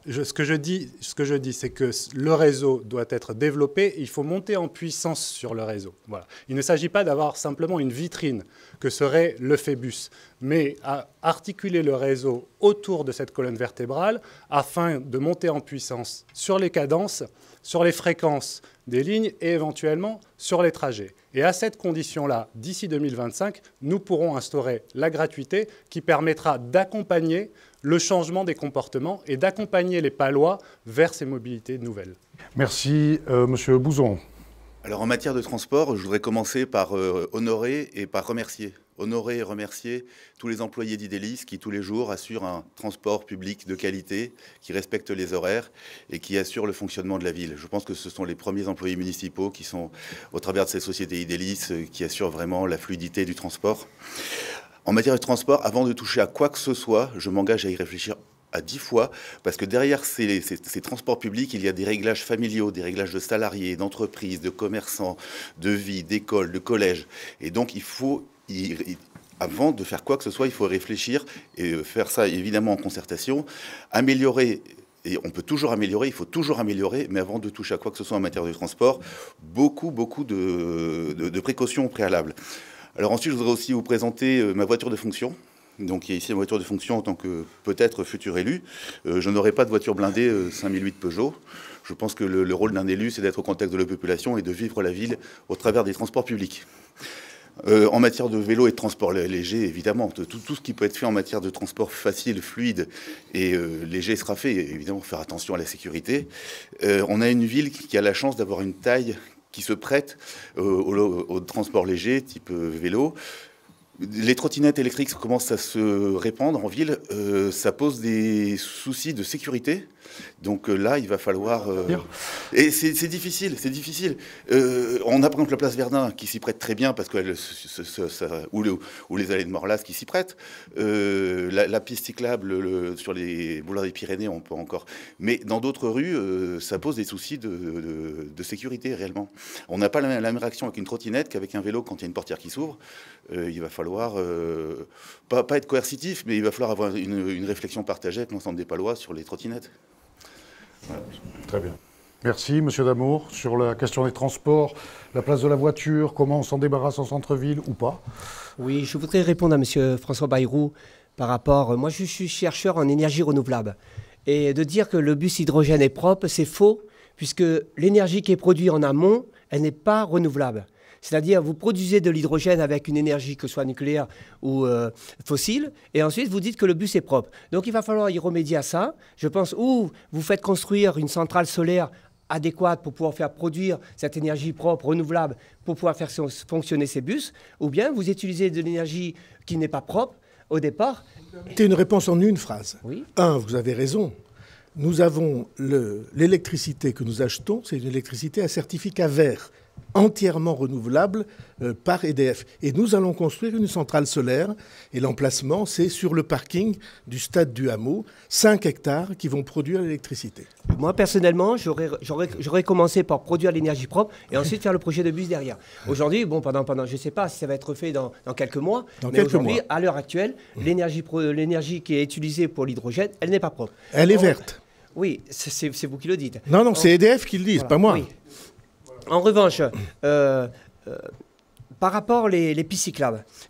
ce que je dis, ce que je dis, c'est que le réseau doit être développé. Il faut monter en puissance sur le réseau. Voilà. Il ne s'agit pas d'avoir simplement une vitrine que serait le Phébus, mais à articuler le réseau autour de cette colonne vertébrale afin de monter en puissance sur les cadences, sur les fréquences des lignes et éventuellement sur les trajets. Et à cette condition-là, d'ici 2025, nous pourrons instaurer la gratuité qui permettra d'accompagner le changement des comportements et d'accompagner les Palois vers ces mobilités nouvelles. Merci, euh, Monsieur Bouzon. Alors en matière de transport, je voudrais commencer par euh, honorer et par remercier. Honorer et remercier tous les employés d'Idélis qui tous les jours assurent un transport public de qualité, qui respecte les horaires et qui assure le fonctionnement de la ville. Je pense que ce sont les premiers employés municipaux qui sont, au travers de ces sociétés Idélis, euh, qui assurent vraiment la fluidité du transport. En matière de transport, avant de toucher à quoi que ce soit, je m'engage à y réfléchir à dix fois, parce que derrière ces, transports publics, il y a des réglages familiaux, des réglages de salariés, d'entreprises, de commerçants, de vie, d'écoles, de collèges. Et donc, il faut, avant de faire quoi que ce soit, il faut réfléchir et faire ça évidemment en concertation, améliorer. Et on peut toujours améliorer, il faut toujours améliorer, mais avant de toucher à quoi que ce soit en matière de transport, beaucoup, beaucoup de, précautions de précautions préalables. Alors ensuite, je voudrais aussi vous présenter euh, ma voiture de fonction. Donc il y a ici ma voiture de fonction en tant que peut-être futur élu. Euh, je n'aurai pas de voiture blindée 5008 euh, Peugeot. Je pense que le, rôle d'un élu, c'est d'être au contact de la population et de vivre la ville au travers des transports publics. en matière de vélo et de transport léger, évidemment, tout, ce qui peut être fait en matière de transport facile, fluide et léger sera fait. Évidemment, faire attention à la sécurité. on a une ville qui a la chance d'avoir une taille qui se prêtent euh, au, transport léger, type euh, vélo. Les trottinettes électriques commencent à se répandre en ville. Euh, ça pose des soucis de sécurité donc euh, là, il va falloir. Euh, et c'est difficile, c'est difficile. Euh, on a par exemple la place Verdun qui s'y prête très bien parce que ou, les allées de Morlas qui s'y prêtent. la, piste cyclable sur les boulevards des Pyrénées, on peut encore. Mais dans d'autres rues, ça pose des soucis de, sécurité réellement. On n'a pas la même, réaction avec une trottinette qu'avec un vélo quand il y a une portière qui s'ouvre. il va falloir pas, être coercitif, mais il va falloir avoir une, une réflexion partagée avec l'ensemble des Palois sur les trottinettes. Très bien. Merci, Monsieur Damour. Sur la question des transports, la place de la voiture, comment on s'en débarrasse en centre-ville ou pas Oui, je voudrais répondre à Monsieur François Bayrou par rapport. Euh, moi, je suis chercheur en énergie renouvelable. Et de dire que le bus hydrogène est propre, c'est faux, puisque l'énergie qui est produite en amont, elle n'est pas renouvelable. C'est-à-dire, vous produisez de l'hydrogène avec une énergie que soit nucléaire ou euh, fossile, et ensuite vous dites que le bus est propre. Donc il va falloir y remédier à ça. Je pense, ou vous faites construire une centrale solaire adéquate pour pouvoir faire produire cette énergie propre, renouvelable, pour pouvoir faire fonctionner ces bus, ou bien vous utilisez de l'énergie qui n'est pas propre au départ. C'était une réponse en une phrase. Oui. Un, vous avez raison. Nous avons l'électricité que nous achetons, c'est une électricité à certificat vert entièrement renouvelable euh, par EDF. Et nous allons construire une centrale solaire et l'emplacement, c'est sur le parking du stade du hameau, 5 hectares qui vont produire l'électricité. Moi, personnellement, j'aurais commencé par produire l'énergie propre et ensuite faire le projet de bus derrière. Aujourd'hui, bon, pendant, pendant je ne sais pas si ça va être fait dans, quelques mois, mais aujourd'hui, à l'heure actuelle, mmh. l'énergie qui est utilisée pour l'hydrogène, elle n'est pas propre. Elle est verte. Oui, c'est vous qui le dites. Non, non, c'est EDF qui le dit, pas moi. Oui. En revanche, euh, euh, par rapport les, les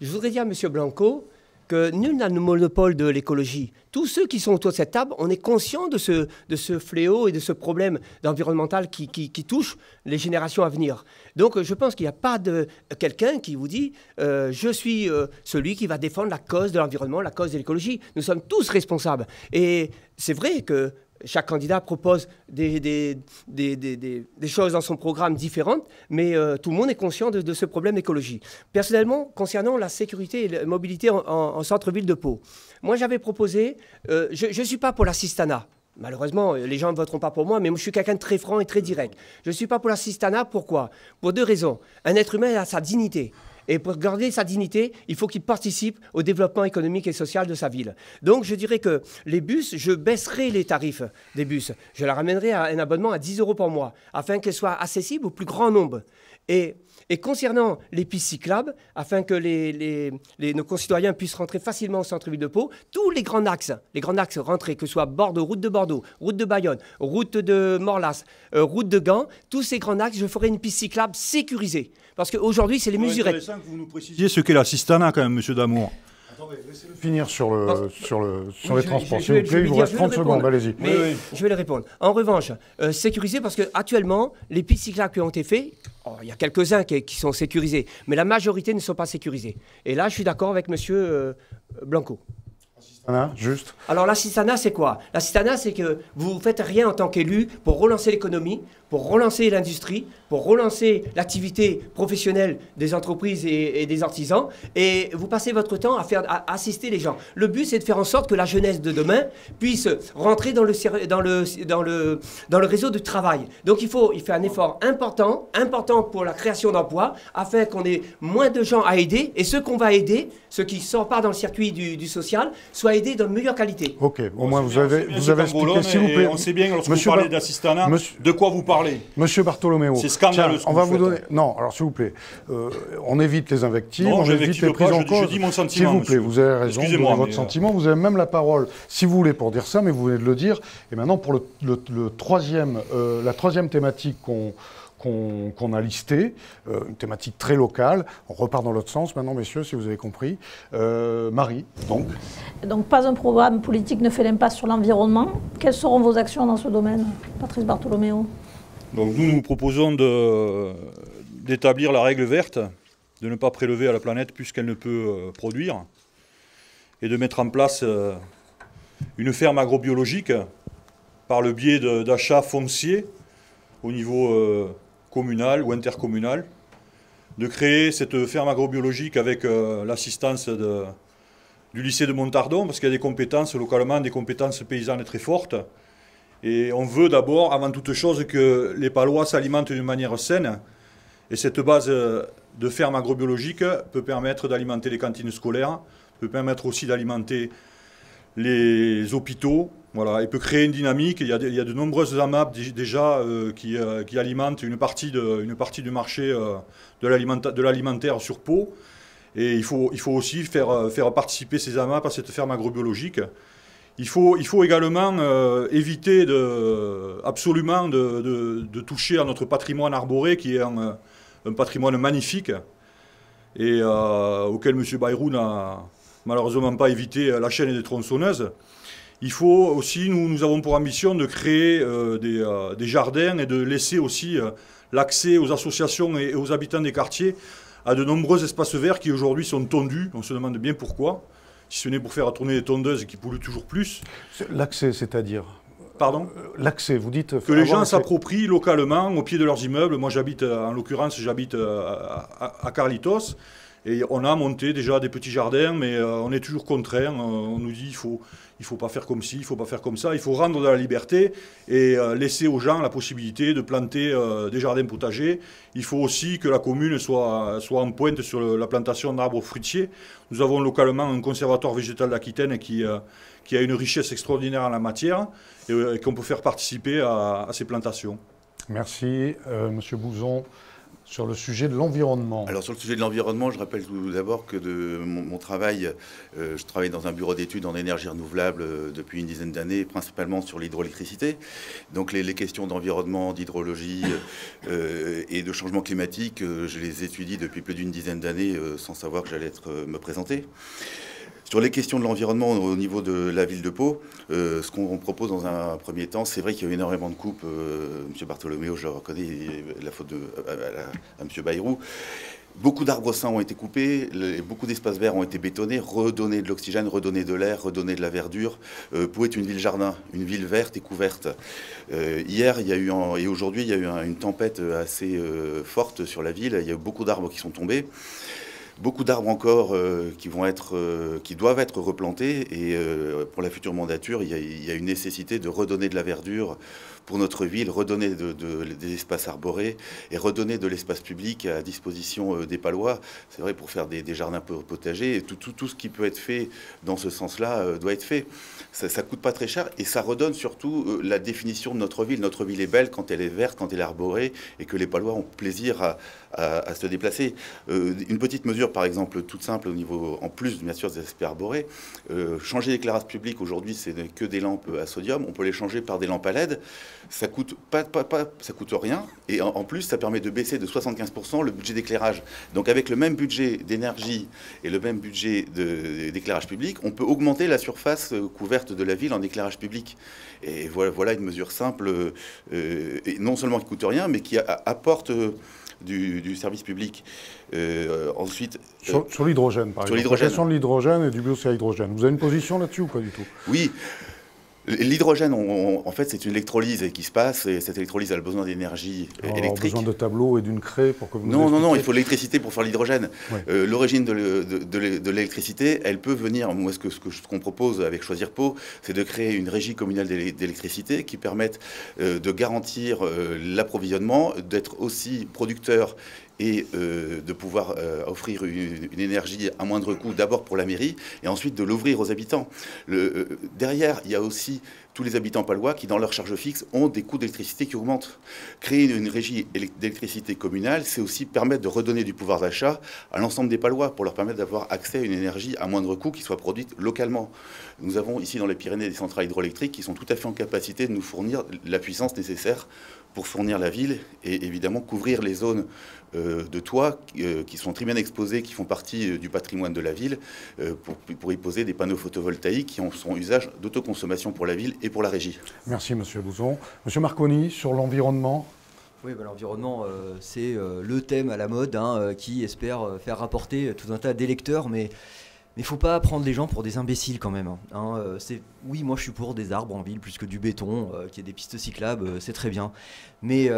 je voudrais dire à M. Blanco que nul n'a le monopole de l'écologie. Tous ceux qui sont autour de cette table, on est conscient de ce, fléau et de ce problème environnemental qui, touche les générations à venir. Donc je pense qu'il n'y a pas de quelqu'un qui vous dit euh, je suis celui qui va défendre la cause de l'environnement, la cause de l'écologie. Nous sommes tous responsables. Et c'est vrai que chaque candidat propose des, choses dans son programme différentes, mais euh, tout le monde est conscient de, ce problème écologique. Personnellement, concernant la sécurité et la mobilité en, centre-ville de Pau, moi j'avais proposé, euh, je ne suis pas pour la cistana. Malheureusement, les gens ne voteront pas pour moi, mais je suis quelqu'un de très franc et très direct. Je ne suis pas pour la cistana. pourquoi Pour deux raisons. Un être humain a sa dignité. Et pour garder sa dignité, il faut qu'il participe au développement économique et social de sa ville. Donc je dirais que les bus, je baisserai les tarifs des bus. Je la ramènerai à un abonnement à 10 euros par mois, afin qu'elle soit accessible au plus grand nombre. Et et concernant les pistes cyclables, afin que nos concitoyens puissent rentrer facilement au centre-ville de Pau, tous les grands axes, les grands axes rentrés, que ce soit Bordeaux, route de Bordeaux, route de Bayonne, route de Morlas, euh, route de Gand, tous ces grands axes, je ferai une piste cyclable sécurisée. Parce qu'aujourd'hui, c'est les mesurettes. C'est intéressant que vous nous précisiez ce qu'est la cistana quand même, monsieur Damour finir sur, le, sur, le, sur les transports, s'il vous plaît. Il vous reste 30 secondes, allez Je vais les répondre. En revanche, euh, sécuriser, parce qu'actuellement, les pistes cyclables qui ont été faites, oh, il y a quelques-uns qui, sont sécurisés, mais la majorité ne sont pas sécurisés. Et là, je suis d'accord avec M. Euh, Blanco. juste. Alors l'assistanat, c'est quoi L'assistanat, c'est que vous ne faites rien en tant qu'élu pour relancer l'économie, pour relancer l'industrie, pour relancer l'activité professionnelle des entreprises et, des artisans. Et vous passez votre temps à, faire, assister les gens. Le but, c'est de faire en sorte que la jeunesse de demain puisse rentrer dans le, dans le, dans le, dans le réseau de travail. Donc il faut, il fait un effort important, important pour la création d'emplois, afin qu'on ait moins de gens à aider. Et ceux qu'on va aider, ceux qui ne sortent pas dans le circuit du, social, soient aidés d'une meilleure qualité. Ok, au moins vous avez, vous avez expliqué, s'il vous plaît. On sait bien, lorsque Monsieur vous parlez de quoi vous parlez Monsieur Bartoloméo. C'est on va vous, donner. Hein. Non, alors s'il vous plaît, euh, on évite les invectives, on évite les prises en cause. dis mon sentiment. S'il vous plaît, vous avez raison. Excusez-moi. Votre euh, sentiment, vous avez même la parole, si vous voulez, pour dire ça, mais vous venez de le dire. Et maintenant, pour le, troisième, euh, la troisième thématique qu'on a listée, une thématique très locale. On repart dans l'autre sens maintenant, messieurs, si vous avez compris. Marie, donc. Donc, pas un programme politique ne fait l'impasse sur l'environnement. Quelles seront vos actions dans ce domaine, Patrice Bartholoméo nous, nous proposons d'établir la règle verte, de ne pas prélever à la planète puisqu'elle ne peut euh, produire, et de mettre en place euh, une ferme agrobiologique par le biais d'achats fonciers au niveau euh, communal ou intercommunal, de créer cette ferme agrobiologique avec l'assistance du lycée de Montardon, parce qu'il y a des compétences localement, des compétences paysannes très fortes, et on veut d'abord, avant toute chose, que les palois s'alimentent d'une manière saine. Et cette base euh, de ferme agrobiologique peut permettre d'alimenter les cantines scolaires, peut permettre aussi d'alimenter les hôpitaux, voilà, et peut créer une dynamique. Il y a de, nombreuses AMAP déjà euh, euh, qui, alimentent une partie, du marché de l'alimentaire sur peau. Et il faut, aussi faire, faire participer ces AMAP à cette ferme agrobiologique. Il faut, il faut également euh, éviter de, absolument de, toucher à notre patrimoine arboré, qui est un, patrimoine magnifique, et euh, auquel M. Bayrou n'a malheureusement pas évité la chaîne des tronçonneuses. Il faut aussi, nous, nous avons pour ambition de créer euh, des, jardins et de laisser aussi l'accès aux associations et, et aux habitants des quartiers à de nombreux espaces verts qui aujourd'hui sont tondus. On se demande bien pourquoi si ce n'est pour faire tourner des tondeuses qui polluent toujours plus. L'accès, c'est-à-dire Pardon euh, L'accès, vous dites. Que les gens s'approprient localement au pied de leurs immeubles. Moi, j'habite, en l'occurrence, j'habite euh, à Carlitos. Et on a monté déjà des petits jardins, mais euh, on est toujours contraint. Euh, on nous dit il faut, faut pas faire comme ci, il faut pas faire comme ça. Il faut rendre de la liberté et euh, laisser aux gens la possibilité de planter des jardins potagers. Il faut aussi que la commune soit, en pointe sur la plantation d'arbres fruitiers. Nous avons localement un conservatoire végétal d'Aquitaine qui, a une richesse extraordinaire en la matière et, qu'on peut faire participer à, ces plantations. Merci, Monsieur Bouzon sur le sujet de l'environnement. Alors sur le sujet de l'environnement, je rappelle tout d'abord que de mon, travail, euh, je travaille dans un bureau d'études en énergie renouvelable euh, depuis une dizaine d'années, principalement sur l'hydroélectricité. Donc les, questions d'environnement, d'hydrologie euh, et de changement climatique, je les étudie depuis plus d'une dizaine d'années sans savoir que j'allais être me présenter. Sur les questions de l'environnement au niveau de la ville de Pau, euh, ce qu'on propose dans un premier temps, c'est vrai qu'il y a eu énormément de coupes. monsieur M. je reconnais la faute de, à, M. Bayrou. Beaucoup d'arbres sains ont été coupés, beaucoup d'espaces verts ont été bétonnés, redonner de l'oxygène, redonner de l'air, redonner de la verdure. Euh, Pau est une ville jardin, une ville verte et couverte. Euh, hier il y a eu et aujourd'hui, il y a eu une tempête assez forte sur la ville. Il y a eu beaucoup d'arbres qui sont tombés beaucoup d'arbres encore euh, qui, vont être, euh, qui doivent être replantés. Et euh, pour la future mandature, il y, a, une nécessité de redonner de la verdure pour notre ville, redonner de, des espaces arborés et redonner de l'espace public à disposition euh, des Palois. C'est vrai pour faire des, jardins potagers, et tout, ce qui peut être fait dans ce sens-là euh, doit être fait. Ça, ne coûte pas très cher et ça redonne surtout euh, la définition de notre ville. Notre ville est belle quand elle est verte, quand elle est arborée et que les Palois ont plaisir à, se déplacer. une petite mesure, par exemple, toute simple au niveau, en plus bien sûr des aspects arborés, changer l'éclairage public aujourd'hui, c'est que des lampes à sodium. On peut les changer par des lampes à LED ça coûte pas, ça coûte rien et en, plus ça permet de baisser de 75% le budget d'éclairage. Donc avec le même budget d'énergie et le même budget d'éclairage public, on peut augmenter la surface euh, couverte de la ville en éclairage public. Et voilà, voilà une mesure simple, euh, euh, non seulement qui coûte rien, mais qui apporte du, service public. ensuite, sur, l'hydrogène, par exemple. Sur l'hydrogène. de l'hydrogène et du biocarburant à hydrogène. Vous avez une position là-dessus ou pas du tout Oui. L'hydrogène, en fait, c'est une électrolyse qui se passe, et cette électrolyse a besoin d'énergie oh, électrique. besoin de tableaux et d'une craie pour que vous Non, non, non, il faut l'électricité pour faire l'hydrogène. Euh, l'origine de, l'électricité, elle peut venir, moi, ce qu'on ce propose avec Choisir Pau, c'est de créer une régie communale d'électricité qui permette euh, de garantir euh, l'approvisionnement, d'être aussi producteur et euh, de pouvoir euh, offrir une, énergie à moindre coût, d'abord pour la mairie, et ensuite de l'ouvrir aux habitants. Euh, derrière, il y a aussi tous les habitants palois qui, dans leur charge fixe, ont des coûts d'électricité qui augmentent. Créer une régie d'électricité communale, c'est aussi permettre de redonner du pouvoir d'achat à l'ensemble des palois pour leur permettre d'avoir accès à une énergie à moindre coût qui soit produite localement. Nous avons ici dans les Pyrénées des centrales hydroélectriques qui sont tout à fait en capacité de nous fournir la puissance nécessaire pour fournir la ville et évidemment couvrir les zones euh, de toit euh, qui sont très bien exposées, qui font partie euh, du patrimoine de la ville, pour, y poser des panneaux photovoltaïques qui ont son usage d'autoconsommation pour la ville et pour la régie. Merci Monsieur Bouzon. Monsieur Marconi, sur l'environnement oui, bah, l'environnement, c'est le thème à la mode hein, qui espère faire rapporter tout un tas d'électeurs, mais mais faut pas prendre les gens pour des imbéciles quand même. Hein. Hein, euh, c'est oui, moi je suis pour des arbres en ville plus que du béton, euh, qu'il y ait des pistes cyclables, euh, c'est très bien. Mais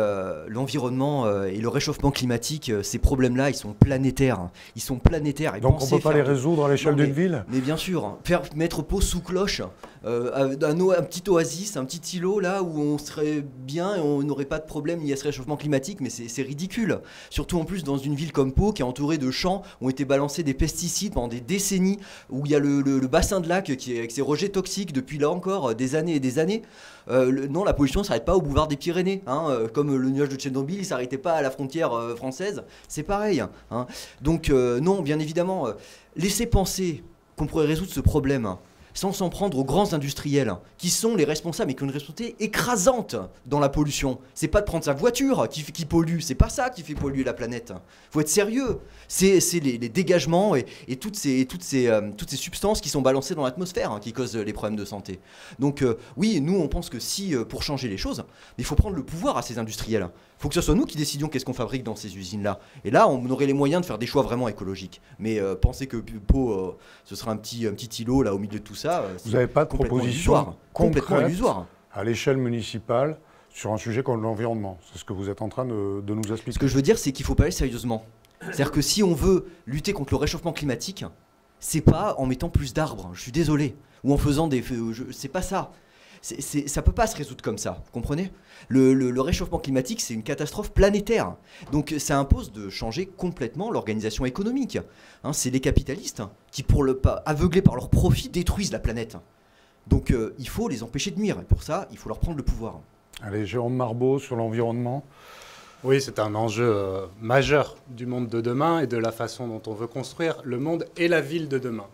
l'environnement et le réchauffement climatique, ces problèmes-là, ils sont planétaires. Hein. Ils sont planétaires. Et Donc on ne peut pas les résoudre à l'échelle d'une ville. Mais bien sûr, faire mettre peau sous cloche euh, un, petit oasis, un petit îlot là où on serait bien et on n'aurait pas de problème lié à ce réchauffement climatique, mais c'est ridicule. Surtout en plus dans une ville comme Pau qui est entourée de champs où ont été balancés des pesticides pendant des décennies, où il y a le, bassin de lac qui est, avec ses rejets toxiques depuis là encore euh, des années et des années. Euh, non, la pollution ne s'arrête pas au boulevard des Pyrénées, hein, comme le nuage de Tchernobyl, il ne s'arrêtait pas à la frontière française, c'est pareil. Hein. Donc non, bien évidemment, laissez penser qu'on pourrait résoudre ce problème sans s'en prendre aux grands industriels, qui sont les responsables et qui ont une responsabilité écrasante dans la pollution. C'est pas de prendre sa voiture qui, pollue, c'est pas ça qui fait polluer la planète. Faut être sérieux. C'est les, dégagements et, euh, toutes, ces, substances qui sont balancées dans l'atmosphère hein, qui causent les problèmes de santé. Donc euh, oui, nous on pense que si, euh, pour changer les choses, il faut prendre le pouvoir à ces industriels faut que ce soit nous qui décidions qu'est-ce qu'on fabrique dans ces usines-là. Et là, on aurait les moyens de faire des choix vraiment écologiques. Mais pensez euh, penser que Pau, euh, ce sera un petit, un petit îlot là au milieu de tout ça, euh, vous n'avez pas de proposition complètement illusoire à l'échelle municipale sur un sujet comme l'environnement. C'est ce que vous êtes en train de, nous expliquer. Ce que je veux dire, c'est qu'il ne faut pas aller sérieusement. C'est-à-dire que si on veut lutter contre le réchauffement climatique, c'est pas en mettant plus d'arbres. Je suis désolé, ou en faisant des, c'est pas ça. Ça ne peut pas se résoudre comme ça, vous comprenez le, réchauffement climatique, c'est une catastrophe planétaire. Donc ça impose de changer complètement l'organisation économique. Hein, c'est les capitalistes qui, pour le pas, aveuglés par leurs profits, détruisent la planète. Donc euh, il faut les empêcher de nuire. Et pour ça, il faut leur prendre le pouvoir. Allez, Jérôme Marbeau sur l'environnement. Oui, c'est un enjeu euh, majeur du monde de demain et de la façon dont on veut construire le monde et la ville de demain.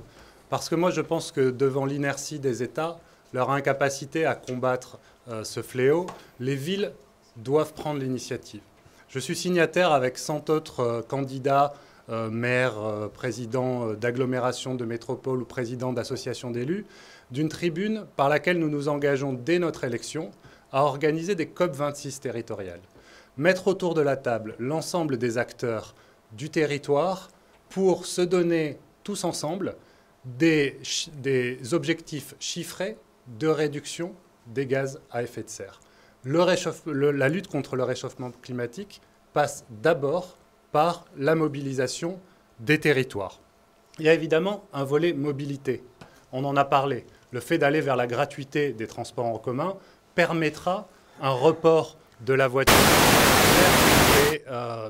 Parce que moi, je pense que devant l'inertie des États, leur incapacité à combattre euh, ce fléau, les villes doivent prendre l'initiative. Je suis signataire avec 100 autres euh, candidats, euh, maires, présidents d'agglomérations, de métropole ou présidents d'associations d'élus, d'une tribune par laquelle nous nous engageons dès notre élection à organiser des COP26 territoriales. Mettre autour de la table l'ensemble des acteurs du territoire pour se donner tous ensemble des, des objectifs chiffrés de réduction des gaz à effet de serre. la lutte contre le réchauffement climatique passe d'abord par la mobilisation des territoires. Il y a évidemment un volet mobilité. On en a parlé. Le fait d'aller vers la gratuité des transports en commun permettra un report de la voiture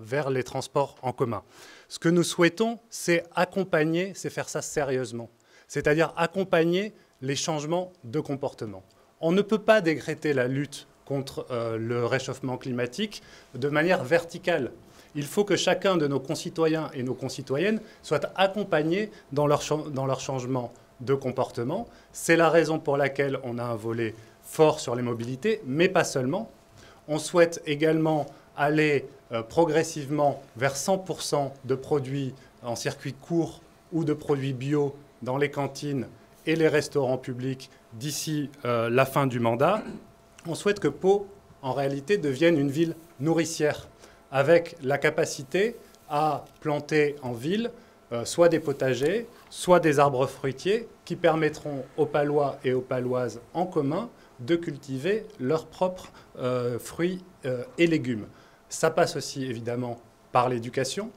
vers les euh, transports en commun. Ce que nous souhaitons, c'est accompagner, c'est faire ça sérieusement. C'est-à-dire accompagner les changements de comportement. On ne peut pas décréter la lutte contre euh, le réchauffement climatique de manière verticale. Il faut que chacun de nos concitoyens et nos concitoyennes soit accompagné dans leur, dans leur changement de comportement. C'est la raison pour laquelle on a un volet fort sur les mobilités, mais pas seulement. On souhaite également aller euh, progressivement vers 100% de produits en circuit court ou de produits bio dans les cantines et les restaurants publics d'ici euh, la fin du mandat, on souhaite que Pau, en réalité, devienne une ville nourricière, avec la capacité à planter en ville euh, soit des potagers, soit des arbres fruitiers qui permettront aux Palois et aux Paloises en commun de cultiver leurs propres euh, fruits et légumes. Ça passe aussi évidemment par l'éducation,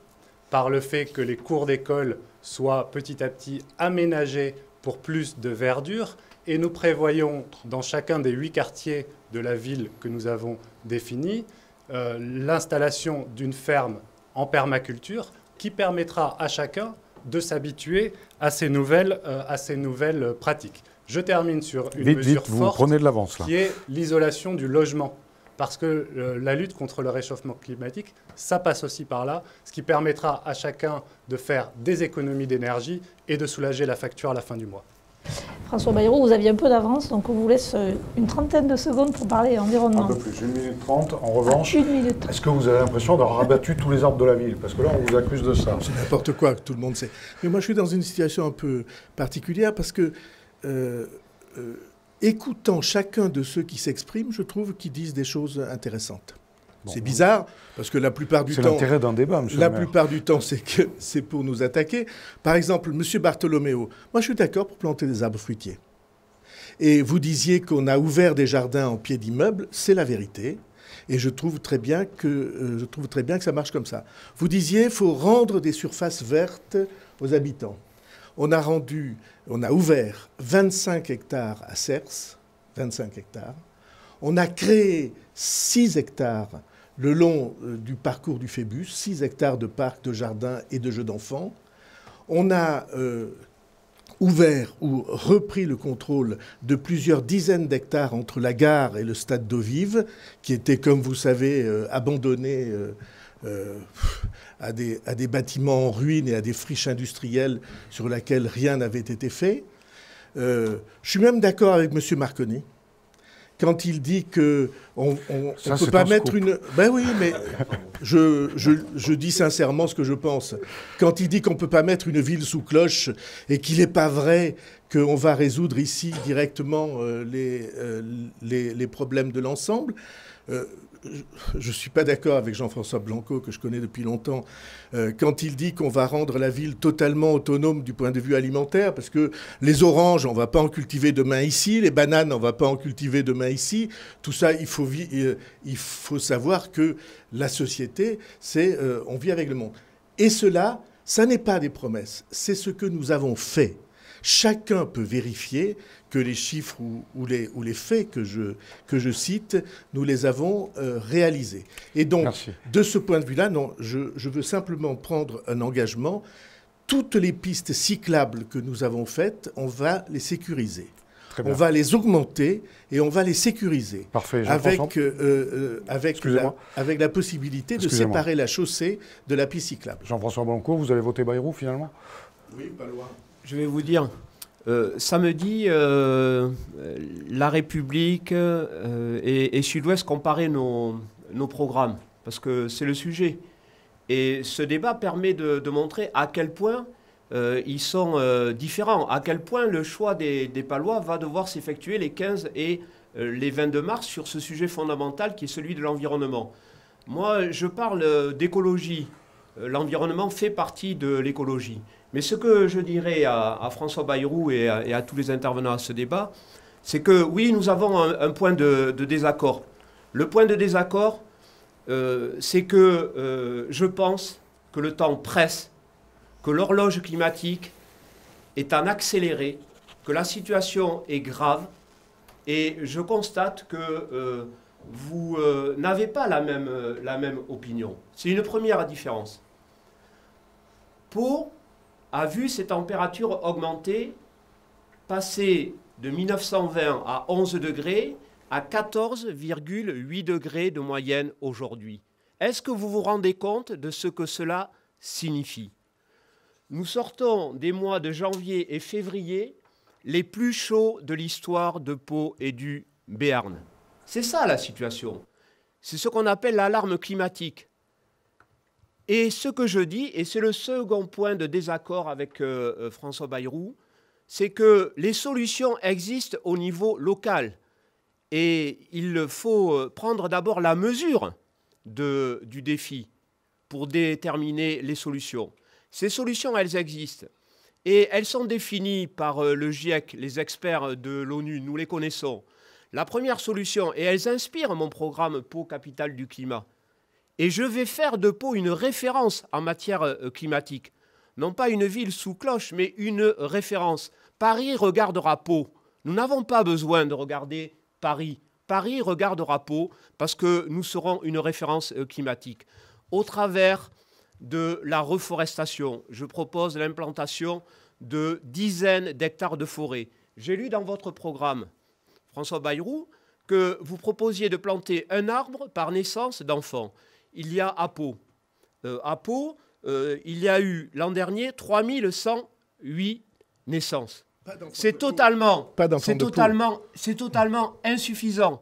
par le fait que les cours d'école soient petit à petit aménagés pour plus de verdure et nous prévoyons dans chacun des huit quartiers de la ville que nous avons définis euh, l'installation d'une ferme en permaculture qui permettra à chacun de s'habituer à ces nouvelles, euh, à ces nouvelles pratiques. Je termine sur une mesure forte qui est l'isolation du logement parce que euh, la lutte contre le réchauffement climatique, ça passe aussi par là, ce qui permettra à chacun de faire des économies d'énergie et de soulager la facture à la fin du mois. François Bayrou, vous aviez un peu d'avance, donc on vous laisse euh, une trentaine de secondes pour parler environnement. Un peu plus, une minute trente. En revanche, est-ce que vous avez l'impression d'avoir rabattu tous les arbres de la ville Parce que là, on vous accuse de ça. C'est n'importe quoi, tout le monde sait. Mais moi, je suis dans une situation un peu particulière parce que euh, écoutant chacun de ceux qui s'expriment, je trouve qu'ils disent des choses intéressantes. c'est bizarre, parce que la plupart du temps... C'est l'intérêt d'un débat, monsieur La plupart du temps, c'est que c'est pour nous attaquer. Par exemple, monsieur Bartholoméo, moi je suis d'accord pour planter des arbres fruitiers. Et vous disiez qu'on a ouvert des jardins en pied d'immeuble, c'est la vérité. Et je trouve très bien que euh, je trouve très bien que ça marche comme ça. Vous disiez, faut rendre des surfaces vertes aux habitants. On a rendu, on a ouvert 25 hectares à Cers, 25 hectares. On a créé 6 hectares le long euh, du parcours du Phébus, 6 hectares de parcs, de jardins et de jeux d'enfants. On a euh, ouvert ou repris le contrôle de plusieurs dizaines d'hectares entre la gare et le stade d'Eau-Vive, qui était, comme vous savez, euh, abandonné à des, bâtiments en ruine et à des friches industrielles sur lesquelles rien n'avait été fait. Euh, je suis même d'accord avec M. Marconi. quand il dit que on ne peut pas mettre une. Ben oui, mais je, dis sincèrement ce que je pense. Quand il dit qu'on ne peut pas mettre une ville sous cloche et qu'il n'est pas vrai qu'on va résoudre ici directement euh, euh, les, problèmes de l'ensemble, je ne suis pas d'accord avec Jean-François Blanco, que je connais depuis longtemps, euh, quand il dit qu'on va rendre la ville totalement autonome du point de vue alimentaire, parce que les oranges, on ne va pas en cultiver demain ici, les bananes, on ne va pas en cultiver demain ici. Tout ça, il faut, euh, il faut savoir que la société, c'est euh, on vit avec le monde. Et cela, ça n'est pas des promesses, c'est ce que nous avons fait. Chacun peut vérifier que les chiffres ou, les, ou les, faits que je, que je, cite, nous les avons euh, réalisés. Et donc, de ce point de vue-là, non, je, veux simplement prendre un engagement. Toutes les pistes cyclables que nous avons faites, on va les sécuriser. On va les augmenter et on va les sécuriser. Parfait. Avec, euh, euh, avec, la, avec la possibilité de séparer la chaussée de la piste cyclable. Jean-François Blancourt, vous avez voté Bayrou finalement Oui, pas loin. Je vais vous dire, ça euh, samedi, dit euh, la République euh, et, Sud-Ouest comparer nos, programmes, parce que c'est le sujet. Et ce débat permet de, montrer à quel point ils sont différents, à quel point le choix des, des Palois va devoir s'effectuer les 15 et les 22 mars sur ce sujet fondamental qui est celui de l'environnement. Moi, je parle d'écologie. L'environnement fait partie de l'écologie. Mais ce que je dirais à, François Bayrou et à, tous les intervenants à ce débat, c'est que oui, nous avons un, point de, désaccord. Le point de désaccord, euh, c'est que euh, je pense que le temps presse, que l'horloge climatique est en accéléré, que la situation est grave, et je constate que euh, vous n'avez pas la même, la même opinion. C'est une première différence. Pour a vu ses températures augmenter, passer de 1920 à 11 degrés à 14,8 degrés de moyenne aujourd'hui. Est-ce que vous vous rendez compte de ce que cela signifie Nous sortons des mois de janvier et février les plus chauds de l'histoire de Pau et du Béarn. C'est ça la situation. C'est ce qu'on appelle l'alarme climatique. Et ce que je dis, et c'est le second point de désaccord avec euh, euh, François Bayrou, c'est que les solutions existent au niveau local. Et il faut euh, prendre d'abord la mesure du défi pour déterminer les solutions. Ces solutions, elles existent. Et elles sont définies par le GIEC, les experts de l'ONU, nous les connaissons. La première solution, et elles inspirent mon programme Pau Capital du Climat, et je vais faire de Pau une référence en matière euh, climatique. Non pas une ville sous cloche, mais une référence. Paris regardera Pau. Nous n'avons pas besoin de regarder Paris. Paris regardera Pau parce que nous serons une référence euh, climatique. Au travers de la reforestation, je propose l'implantation de dizaines d'hectares de forêt. J'ai lu dans votre programme, François Bayrou, que vous proposiez de planter un arbre par naissance d'enfant il y a à Pau. à Pau, il y a eu l'an dernier 3108 naissances. C'est totalement, c'est totalement, c'est totalement insuffisant.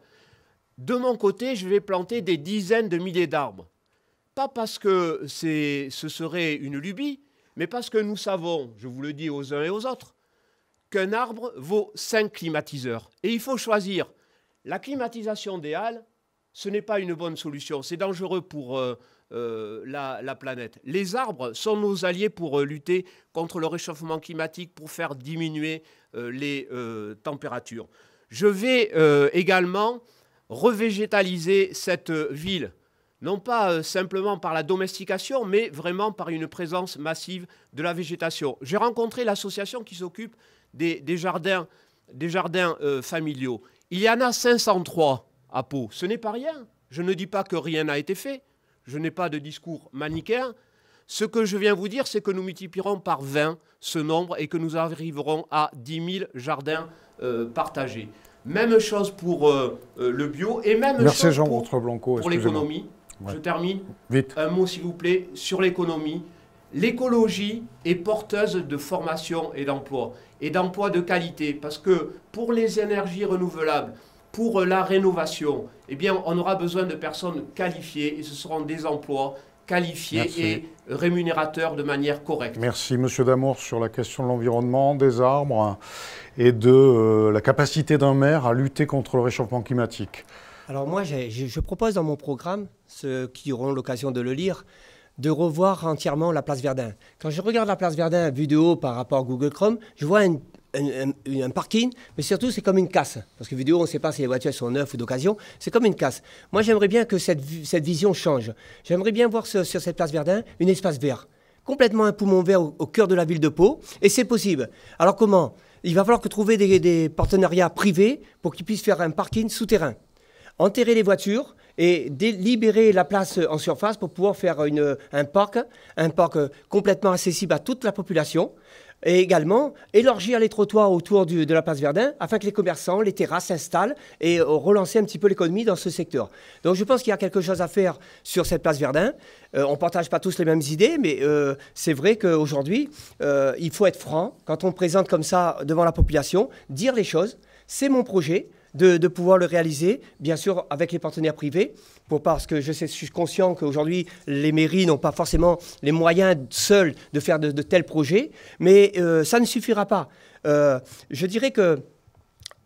De mon côté, je vais planter des dizaines de milliers d'arbres. Pas parce que ce serait une lubie, mais parce que nous savons, je vous le dis aux uns et aux autres, qu'un arbre vaut cinq climatiseurs. Et il faut choisir la climatisation des halles ce n'est pas une bonne solution. C'est dangereux pour euh, euh, la, planète. Les arbres sont nos alliés pour euh, lutter contre le réchauffement climatique, pour faire diminuer les températures. Je vais également revégétaliser cette ville, non pas simplement par la domestication, mais vraiment par une présence massive de la végétation. J'ai rencontré l'association qui s'occupe des, jardins, des jardins familiaux. Il y en a 503 à Pau. Ce n'est pas rien. Je ne dis pas que rien n'a été fait. Je n'ai pas de discours manichéen. Ce que je viens vous dire, c'est que nous multiplierons par 20 ce nombre et que nous arriverons à 10 000 jardins euh, partagés. Même chose pour euh, euh, le bio et même Merci chose pour, l'économie. Je termine. Vite. Un mot, s'il vous plaît, sur l'économie. L'écologie est porteuse de formation et d'emploi, et d'emploi de qualité, parce que pour les énergies renouvelables, pour la rénovation, eh bien, on aura besoin de personnes qualifiées et ce seront des emplois qualifiés et rémunérateurs de manière correcte. Merci, Monsieur Damour, sur la question de l'environnement, des arbres et de euh, la capacité d'un maire à lutter contre le réchauffement climatique. Alors moi, je propose dans mon programme, ceux qui auront l'occasion de le lire, de revoir entièrement la place Verdun. Quand je regarde la place Verdun vue de haut par rapport à Google Chrome, je vois une un, parking, mais surtout c'est comme une casse. Parce que vidéo, on ne sait pas si les voitures sont neuves ou d'occasion, c'est comme une casse. Moi j'aimerais bien que cette, cette vision change. J'aimerais bien voir sur cette place Verdun un espace vert, complètement un poumon vert au, cœur de la ville de Pau, et c'est possible. Alors comment Il va falloir que trouver des, partenariats privés pour qu'ils puissent faire un parking souterrain. Enterrer les voitures, et libérer la place en surface pour pouvoir faire une, un parc, un parc euh, complètement accessible à toute la population, et également, élargir les trottoirs autour de la place Verdun afin que les commerçants, les terrasses s'installent et euh, relancer un petit peu l'économie dans ce secteur. Donc je pense qu'il y a quelque chose à faire sur cette place Verdun. Euh, on ne partage pas tous les mêmes idées, mais euh, c'est vrai qu'aujourd'hui, il faut être franc. Quand on présente comme ça devant la population, dire les choses, c'est mon projet, de, pouvoir le réaliser, bien sûr avec les partenaires privés, parce que je, sais, suis conscient qu'aujourd'hui les mairies n'ont pas forcément les moyens seuls de faire de, tels projets, mais euh, ça ne suffira pas. Euh, je dirais que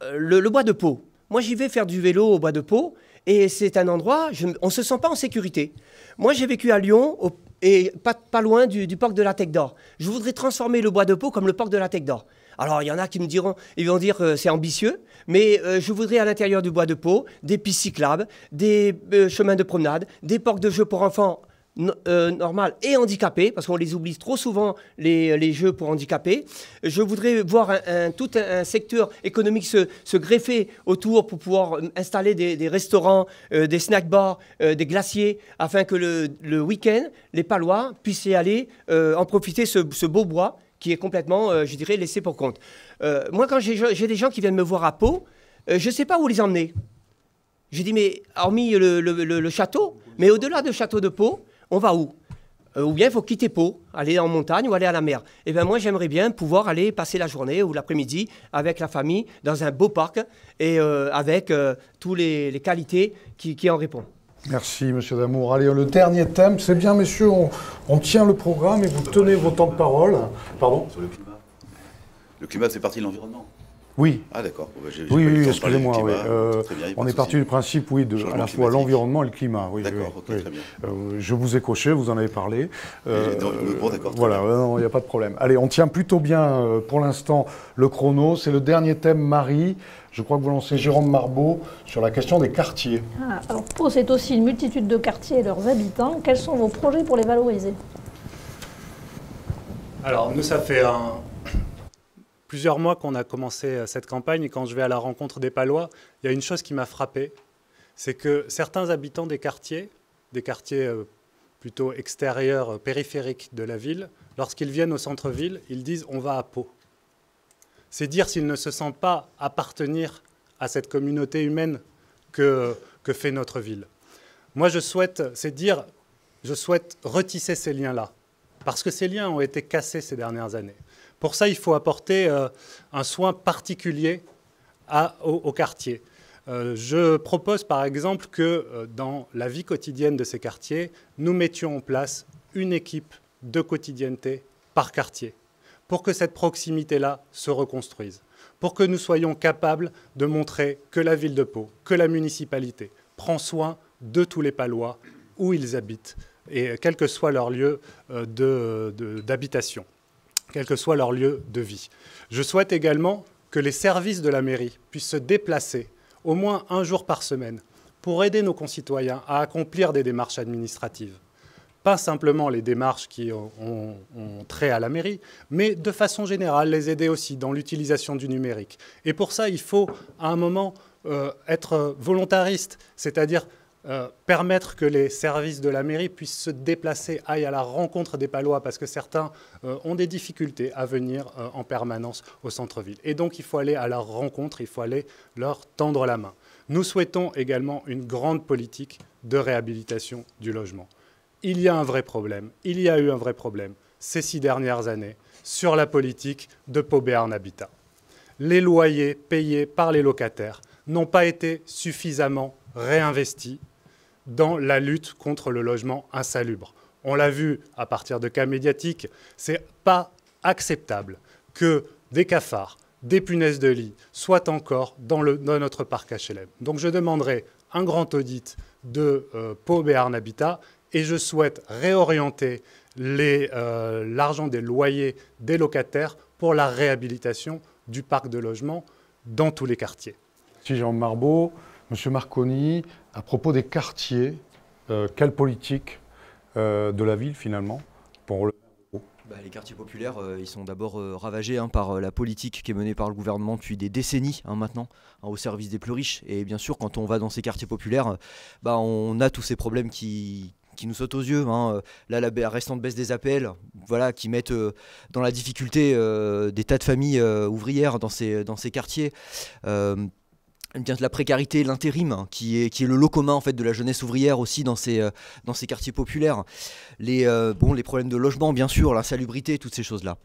euh, le, bois de peau, moi j'y vais faire du vélo au bois de peau, et c'est un endroit, on ne se sent pas en sécurité. Moi j'ai vécu à Lyon, et pas, loin du, du, parc de la Tête d'Or. Je voudrais transformer le bois de peau comme le parc de la Tête d'Or. Alors il y en a qui me diront, ils vont dire que euh, c'est ambitieux, mais euh, je voudrais à l'intérieur du bois de Pau des pistes cyclables, des euh, chemins de promenade, des parcs de jeux pour enfants normaux et handicapés, parce qu'on les oublie trop souvent, les, jeux pour handicapés. Je voudrais voir tout un, secteur économique se, greffer autour pour pouvoir installer des, restaurants, des snack bars, des glaciers, afin que le, week-end, les Palois puissent y aller, en profiter ce beau bois qui est complètement, euh, je dirais, laissé pour compte. Euh, moi, quand j'ai des gens qui viennent me voir à Pau, euh, je ne sais pas où les emmener. J'ai dit, mais hormis le, château, mais au-delà de château de Pau, on va où Ou bien il faut quitter Pau, aller en montagne ou aller à la mer. Eh bien, moi, j'aimerais bien pouvoir aller passer la journée ou l'après-midi avec la famille dans un beau parc et avec toutes les, qualités qui en répondent. Merci, Monsieur Damour. Allez, le dernier thème, c'est bien, messieurs, on, tient le programme et vous tenez vos temps de parole. Pardon Sur le climat. Le climat c'est partie de l'environnement. Oui. Ah d'accord. Ben, oui, oui excusez-moi. Euh, on est parti du principe, oui, de la fois l'environnement et le climat. d'accord, ok, très bien. Euh, je vous ai coché, vous en avez parlé. Euh, bon, d'accord. Voilà, il n'y a pas de problème. Allez, on tient plutôt bien euh, pour l'instant le chrono. C'est le dernier thème, Marie. Je crois que vous lancez Jérôme Marbeau sur la question des quartiers. Ah, alors Pau, c'est aussi une multitude de quartiers et leurs habitants. Quels sont vos projets pour les valoriser Alors nous, ça fait plusieurs mois qu'on a commencé euh, cette campagne et quand je vais à la rencontre des Palois, il y a une chose qui m'a frappé, c'est que certains habitants des quartiers, des quartiers euh, plutôt extérieurs, euh, périphériques de la ville, lorsqu'ils viennent au centre-ville, ils disent on va à Pau c'est dire s'ils ne se sent pas appartenir à cette communauté humaine que, fait notre ville. Moi, je souhaite, c'est dire, je souhaite retisser ces liens-là, parce que ces liens ont été cassés ces dernières années. Pour ça, il faut apporter euh, un soin particulier aux au, quartier. Euh, je propose par exemple que euh, dans la vie quotidienne de ces quartiers, nous mettions en place une équipe de quotidienneté par quartier pour que cette proximité-là se reconstruise, pour que nous soyons capables de montrer que la ville de Pau, que la municipalité prend soin de tous les Palois où ils habitent, et quel que soit leur lieu euh, d'habitation, quel que soit leur lieu de vie. Je souhaite également que les services de la mairie puissent se déplacer au moins un jour par semaine pour aider nos concitoyens à accomplir des démarches administratives, pas simplement les démarches qui ont, trait à la mairie, mais de façon générale, les aider aussi dans l'utilisation du numérique. Et pour ça, il faut à un moment euh, être volontariste, c'est-à-dire euh, permettre que les services de la mairie puissent se déplacer, aillent à la rencontre des Palois, parce que certains euh, ont des difficultés à venir en permanence au centre-ville. Et donc, il faut aller à la rencontre, il faut aller leur tendre la main. Nous souhaitons également une grande politique de réhabilitation du logement il y a un vrai problème, il y a eu un vrai problème ces six dernières années sur la politique de Pau-Béarn Habitat. Les loyers payés par les locataires n'ont pas été suffisamment réinvestis dans la lutte contre le logement insalubre. On l'a vu à partir de cas médiatiques, c'est pas acceptable que des cafards, des punaises de lit soient encore dans, notre parc HLM. Donc je demanderai un grand audit de euh, Pau Béarn Habitat et je souhaite réorienter euh, l'argent des loyers des locataires pour la réhabilitation du parc de logements dans tous les quartiers. Monsieur Jean Marbeau, monsieur Marconi, à propos des quartiers, euh, quelle politique euh, de la ville finalement pour bah, les quartiers populaires, ils sont d'abord ravagés hein, par la politique qui est menée par le gouvernement depuis des décennies hein, maintenant, hein, au service des plus riches. Et bien sûr, quand on va dans ces quartiers populaires, bah, on a tous ces problèmes qui, qui nous sautent aux yeux. Hein, euh, là, la, restante baisse des appels, voilà, qui mettent euh, dans la difficulté euh, des tas de familles ouvrières dans ces, dans ces quartiers. Bien, la précarité, l'intérim, hein, qui, est, qui est le lot commun en fait de la jeunesse ouvrière aussi dans ces, dans ces quartiers populaires. Les, bon, les problèmes de logement, bien sûr, l'insalubrité, toutes ces choses-là.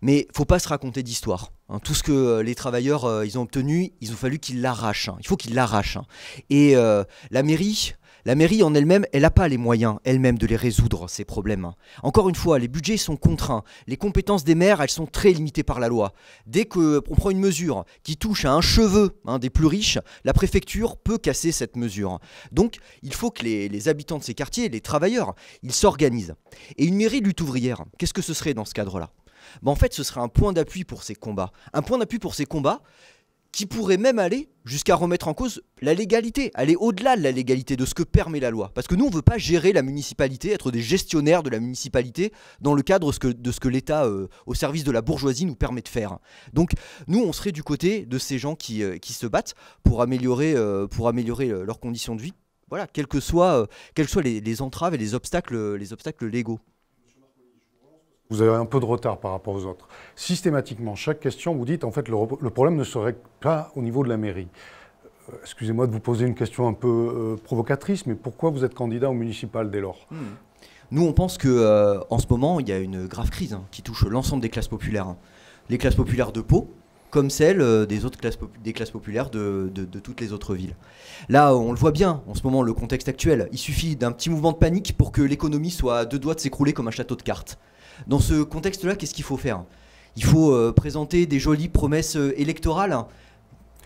Mais faut pas se raconter d'histoire. Hein. tout ce que les travailleurs ils ont obtenu, ils ont fallu qu'ils l'arrachent. il faut qu'ils l'arrachent. Et la mairie, la mairie en elle-même, elle n'a pas les moyens elle-même de les résoudre, ces problèmes. Encore une fois, les budgets sont contraints. Les compétences des maires, elles sont très limitées par la loi. Dès qu'on euh, prend une mesure qui touche à un cheveu hein, des plus riches, la préfecture peut casser cette mesure. Donc, il faut que les, habitants de ces quartiers, les travailleurs, ils s'organisent. Et une mairie de lutte ouvrière, qu'est-ce que ce serait dans ce cadre-là ben, en fait, ce serait un point d'appui pour ces combats. Un point d'appui pour ces combats, qui pourrait même aller jusqu'à remettre en cause la légalité, aller au-delà de la légalité, de ce que permet la loi. Parce que nous, on ne veut pas gérer la municipalité, être des gestionnaires de la municipalité dans le cadre de ce que l'État, euh, au service de la bourgeoisie, nous permet de faire. Donc, nous, on serait du côté de ces gens qui, euh, se battent pour améliorer, euh, pour leurs conditions de vie, voilà, quelles que soient, les, les entraves et les obstacles, les obstacles légaux vous avez un peu de retard par rapport aux autres. Systématiquement, chaque question, vous dites, en fait, le, problème ne serait pas au niveau de la mairie. Euh, excusez-moi de vous poser une question un peu euh, provocatrice, mais pourquoi vous êtes candidat au municipal dès lors hmm. Nous, on pense que euh, en ce moment, il y a une grave crise hein, qui touche l'ensemble des classes populaires. Hein. Les classes populaires de Pau, comme celles des autres classes, des classes populaires de, de, toutes les autres villes. Là, on le voit bien, en ce moment, le contexte actuel. Il suffit d'un petit mouvement de panique pour que l'économie soit à deux doigts de s'écrouler comme un château de cartes. Dans ce contexte-là, qu'est-ce qu'il faut faire Il faut euh, présenter des jolies promesses euh, électorales hein,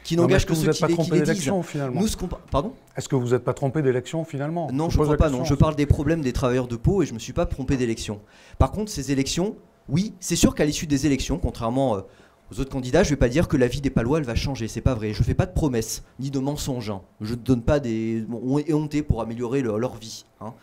qui n'engagent que ceux qui, les disent. Finalement. Nous, ce Pardon Est-ce que vous n'êtes pas trompé d'élection finalement Non, je ne crois pas. Non, je parle des problèmes des travailleurs de peau et je ne me suis pas trompé d'élection. Par contre, ces élections, oui, c'est sûr qu'à l'issue des élections, contrairement euh, aux autres candidats, je ne vais pas dire que la vie des Palois elle va changer. C'est pas vrai. Je ne fais pas de promesses ni de mensonges. Hein. Je ne donne pas des honteux pour améliorer leur vie. Hein.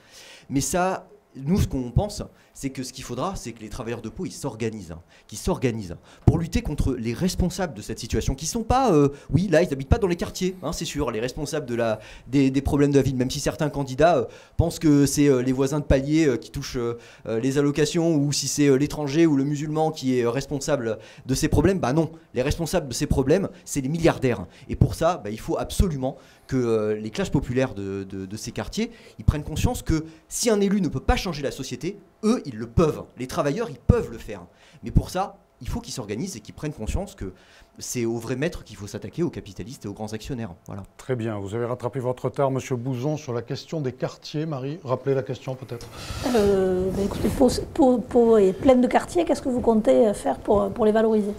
Mais ça, nous, ce qu'on pense, c'est que ce qu'il faudra, c'est que les travailleurs de peau, ils s'organisent, hein. qui s'organisent hein, pour lutter contre les responsables de cette situation, qui ne sont pas, euh, oui, là, ils n'habitent pas dans les quartiers, hein, c'est sûr, les responsables de la, des, problèmes de la ville, même si certains candidats euh, pensent que c'est euh, les voisins de palier qui touchent les allocations, ou si c'est l'étranger ou le musulman qui est responsable de ces problèmes, bah non, les responsables de ces problèmes, c'est les milliardaires. Et pour ça, bah, il faut absolument que les classes populaires de, de, de ces quartiers, ils prennent conscience que si un élu ne peut pas changer la société, eux, ils le peuvent. Les travailleurs, ils peuvent le faire. Mais pour ça, il faut qu'ils s'organisent et qu'ils prennent conscience que c'est au vrai maître qu'il faut s'attaquer, aux capitalistes et aux grands actionnaires. Voilà. Très bien. Vous avez rattrapé votre retard, M. Bouzon, sur la question des quartiers. Marie, rappelez la question peut-être. Euh, ben, écoutez, pleine de quartiers. Qu'est-ce que vous comptez faire pour, pour les valoriser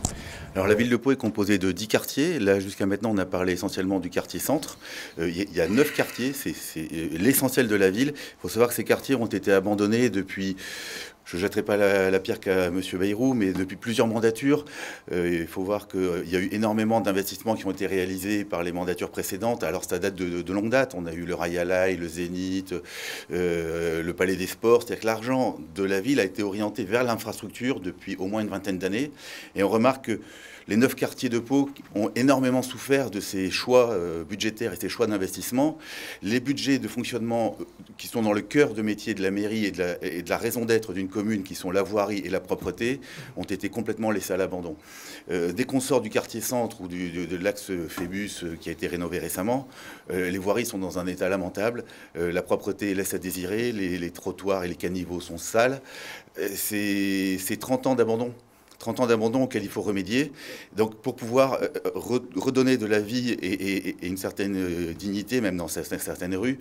alors la ville de Pau est composée de 10 quartiers. Là, jusqu'à maintenant, on a parlé essentiellement du quartier centre. Euh, il y, y, a 9 quartiers, c'est euh, l'essentiel de la ville. Il faut savoir que ces quartiers ont été abandonnés depuis je ne jetterai pas la, pierre qu'à M. Bayrou, mais depuis plusieurs mandatures, euh, il faut voir qu'il euh, y a eu énormément d'investissements qui ont été réalisés par les mandatures précédentes. Alors ça date de, longue date. On a eu le Rayalaï, le Zénith, euh, le Palais des Sports. C'est-à-dire que l'argent de la ville a été orienté vers l'infrastructure depuis au moins une vingtaine d'années. Et on remarque que les neuf quartiers de Pau ont énormément souffert de ces choix euh, budgétaires et ces choix d'investissement. Les budgets de fonctionnement euh, qui sont dans le cœur de métier de la mairie et de la, raison d'être d'une commune, qui sont la voirie et la propreté, ont été complètement laissés à l'abandon. Euh, dès qu'on sort du quartier centre ou de, l'axe Phébus qui a été rénové récemment, les voiries sont dans un état lamentable. la propreté laisse à désirer, les, les, trottoirs et les caniveaux sont sales. C'est 30 ans d'abandon. 30 ans d'abandon auquel il faut remédier. Donc pour pouvoir euh, redonner de la vie et, une certaine euh, dignité, même dans certaines, rues,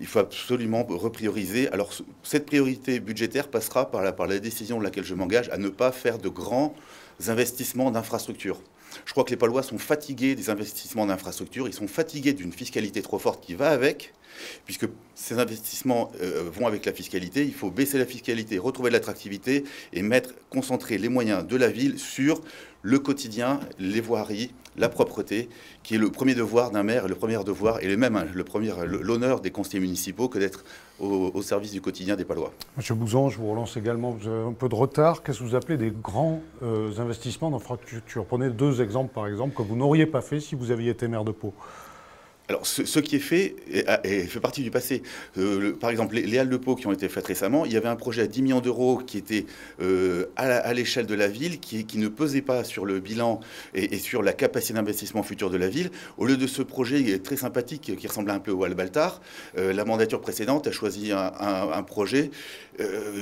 il faut absolument reprioriser. Alors cette priorité budgétaire passera par la, par la décision de laquelle je m'engage à ne pas faire de grands investissements d'infrastructures. Je crois que les Palois sont fatigués des investissements d'infrastructures, ils sont fatigués d'une fiscalité trop forte qui va avec, Puisque ces investissements euh, vont avec la fiscalité, il faut baisser la fiscalité, retrouver l'attractivité et mettre, concentrer les moyens de la ville sur le quotidien, les voiries, la propreté, qui est le premier devoir d'un maire, le premier devoir et le même hein, le l'honneur des conseillers municipaux que d'être au, service du quotidien des Palois. Monsieur Bouzan, je vous relance également, un peu de retard. Qu'est-ce que vous appelez des grands euh, investissements investissements d'infrastructure Prenez deux exemples, par exemple, que vous n'auriez pas fait si vous aviez été maire de Pau alors, ce, qui est fait et ah, fait partie du passé. Euh, par exemple, les, halles de Pau qui ont été faites récemment, il y avait un projet à 10 millions d'euros qui était euh, à l'échelle de la ville, qui, ne pesait pas sur le bilan et, sur la capacité d'investissement future de la ville. Au lieu de ce projet très sympathique qui ressemblait un peu au Halles Baltar, euh, la mandature précédente a choisi un, projet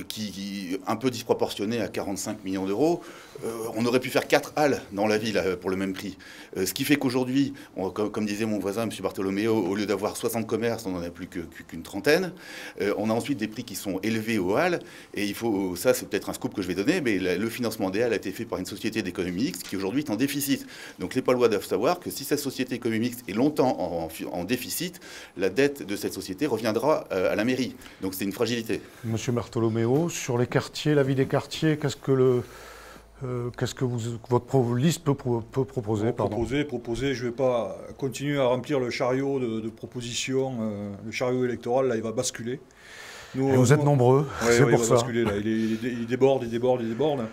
qui, qui, un peu disproportionné à 45 millions d'euros. Euh, on aurait pu faire quatre halles dans la ville euh, pour le même prix. Euh, ce qui fait qu'aujourd'hui, comme, disait mon voisin, M. Bartolomeo, au lieu d'avoir 60 commerces, on n'en a plus qu'une trentaine. on a ensuite des prix qui sont élevés aux halles. Et il faut, ça c'est peut-être un scoop que je vais donner, mais le financement des halles a été fait par une société d'économie mixte qui aujourd'hui est en déficit. Donc les Palois doivent savoir que si cette société d'économie mixte est longtemps en, déficit, la dette de cette société reviendra à la mairie. Donc c'est une fragilité. Monsieur Bartolomeo, sur les quartiers, la vie des quartiers, qu'est-ce que le... Euh, qu'est-ce que votre liste peut, proposer Proposer, proposer. Je ne vais pas continuer à remplir le chariot de, propositions. Euh, le chariot électoral, là, il va basculer. Et vous euh, êtes nombreux, c'est pour il Va basculer, Il, déborde, il déborde, il déborde.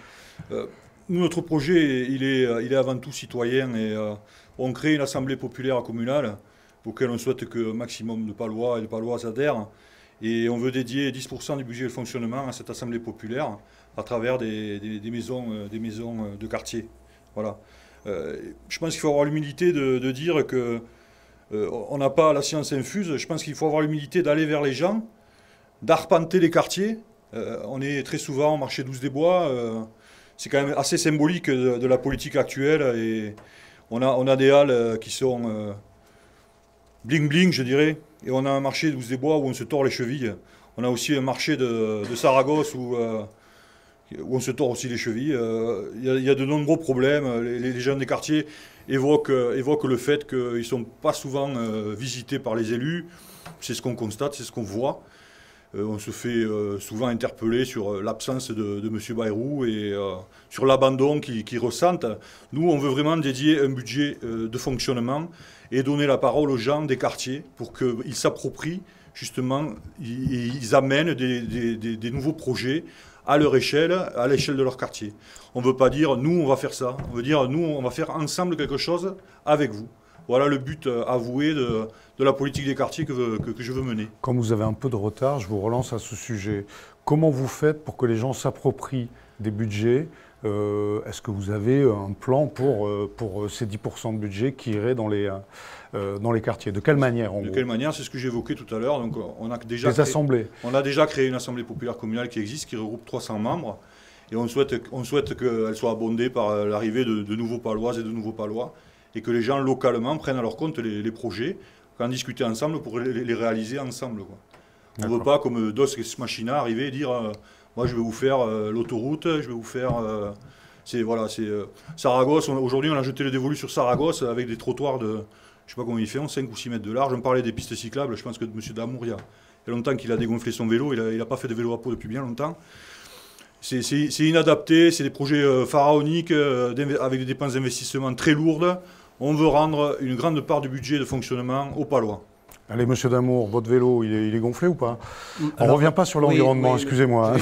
notre projet, il est, avant tout citoyen et on crée une assemblée populaire communale auquel on souhaite que maximum de Palois et de Palois adhèrent. Et on veut dédier 10% du budget de fonctionnement à cette assemblée populaire à travers des, maisons, des maisons euh, euh, de quartier. Voilà. Euh, je pense qu'il faut avoir l'humilité de, dire que on n'a pas la science infuse. Je pense qu'il faut avoir l'humilité d'aller vers les gens, d'arpenter les quartiers. on est très souvent au marché 12 des bois c'est quand même assez symbolique de, la politique actuelle. Et on a, des halles qui sont bling bling, je dirais. Et on a un marché 12 des Bois où on se tord les chevilles. On a aussi un marché de, Saragosse où on se tord aussi les chevilles. Euh, il y, a de nombreux problèmes. Les, gens des quartiers évoquent, euh, le fait qu'ils ne sont pas souvent euh, visités par les élus. C'est ce qu'on constate, c'est ce qu'on voit. on se fait souvent interpeller sur l'absence de, M. Bayrou et sur l'abandon qu'ils qui ressentent. Nous, on veut vraiment dédier un budget de fonctionnement et donner la parole aux gens des quartiers pour qu'ils s'approprient justement, ils, amènent des, nouveaux projets à leur échelle, à l'échelle de leur quartier. On ne veut pas dire nous on va faire ça, on veut dire nous on va faire ensemble quelque chose avec vous. Voilà le but euh, avoué de, la politique des quartiers que, je veux mener. Comme vous avez un peu de retard, je vous relance à ce sujet. Comment vous faites pour que les gens s'approprient des budgets euh, Est-ce que vous avez un plan pour, euh, pour ces 10% de budget qui iraient dans les... Euh, dans les quartiers De quelle manière De quelle manière C'est ce que j'évoquais tout à l'heure. Donc, on a déjà des assemblées. On a déjà créé une assemblée populaire communale qui existe, qui regroupe 300 membres. Et on souhaite, on souhaite qu'elle soit abondée par euh, l'arrivée de, nouveaux palois et de nouveaux palois, et que les gens localement prennent à leur compte les, les projets, en discuter ensemble pour les, réaliser ensemble. On ne veut pas, comme DOS et Machina, arriver et dire euh, Moi, je vais vous faire l'autoroute, je vais vous faire. c'est voilà, c'est Saragosse. Aujourd'hui, on a jeté le dévolu sur Saragosse avec des trottoirs de, je sais pas comment ils font, 5 ou 6 mètres de large. On parlait des pistes cyclables, je pense que M. D'Amouria, il y a longtemps qu'il a dégonflé son vélo, il n'a pas fait de vélo à peau depuis bien longtemps. C'est inadapté, c'est des projets euh, pharaoniques euh, avec des dépenses d'investissement très lourdes. On veut rendre une grande part du budget de fonctionnement au Palois. Allez, monsieur Damour, votre vélo, il est, gonflé ou pas mm, On ne revient pas sur l'environnement, excusez-moi.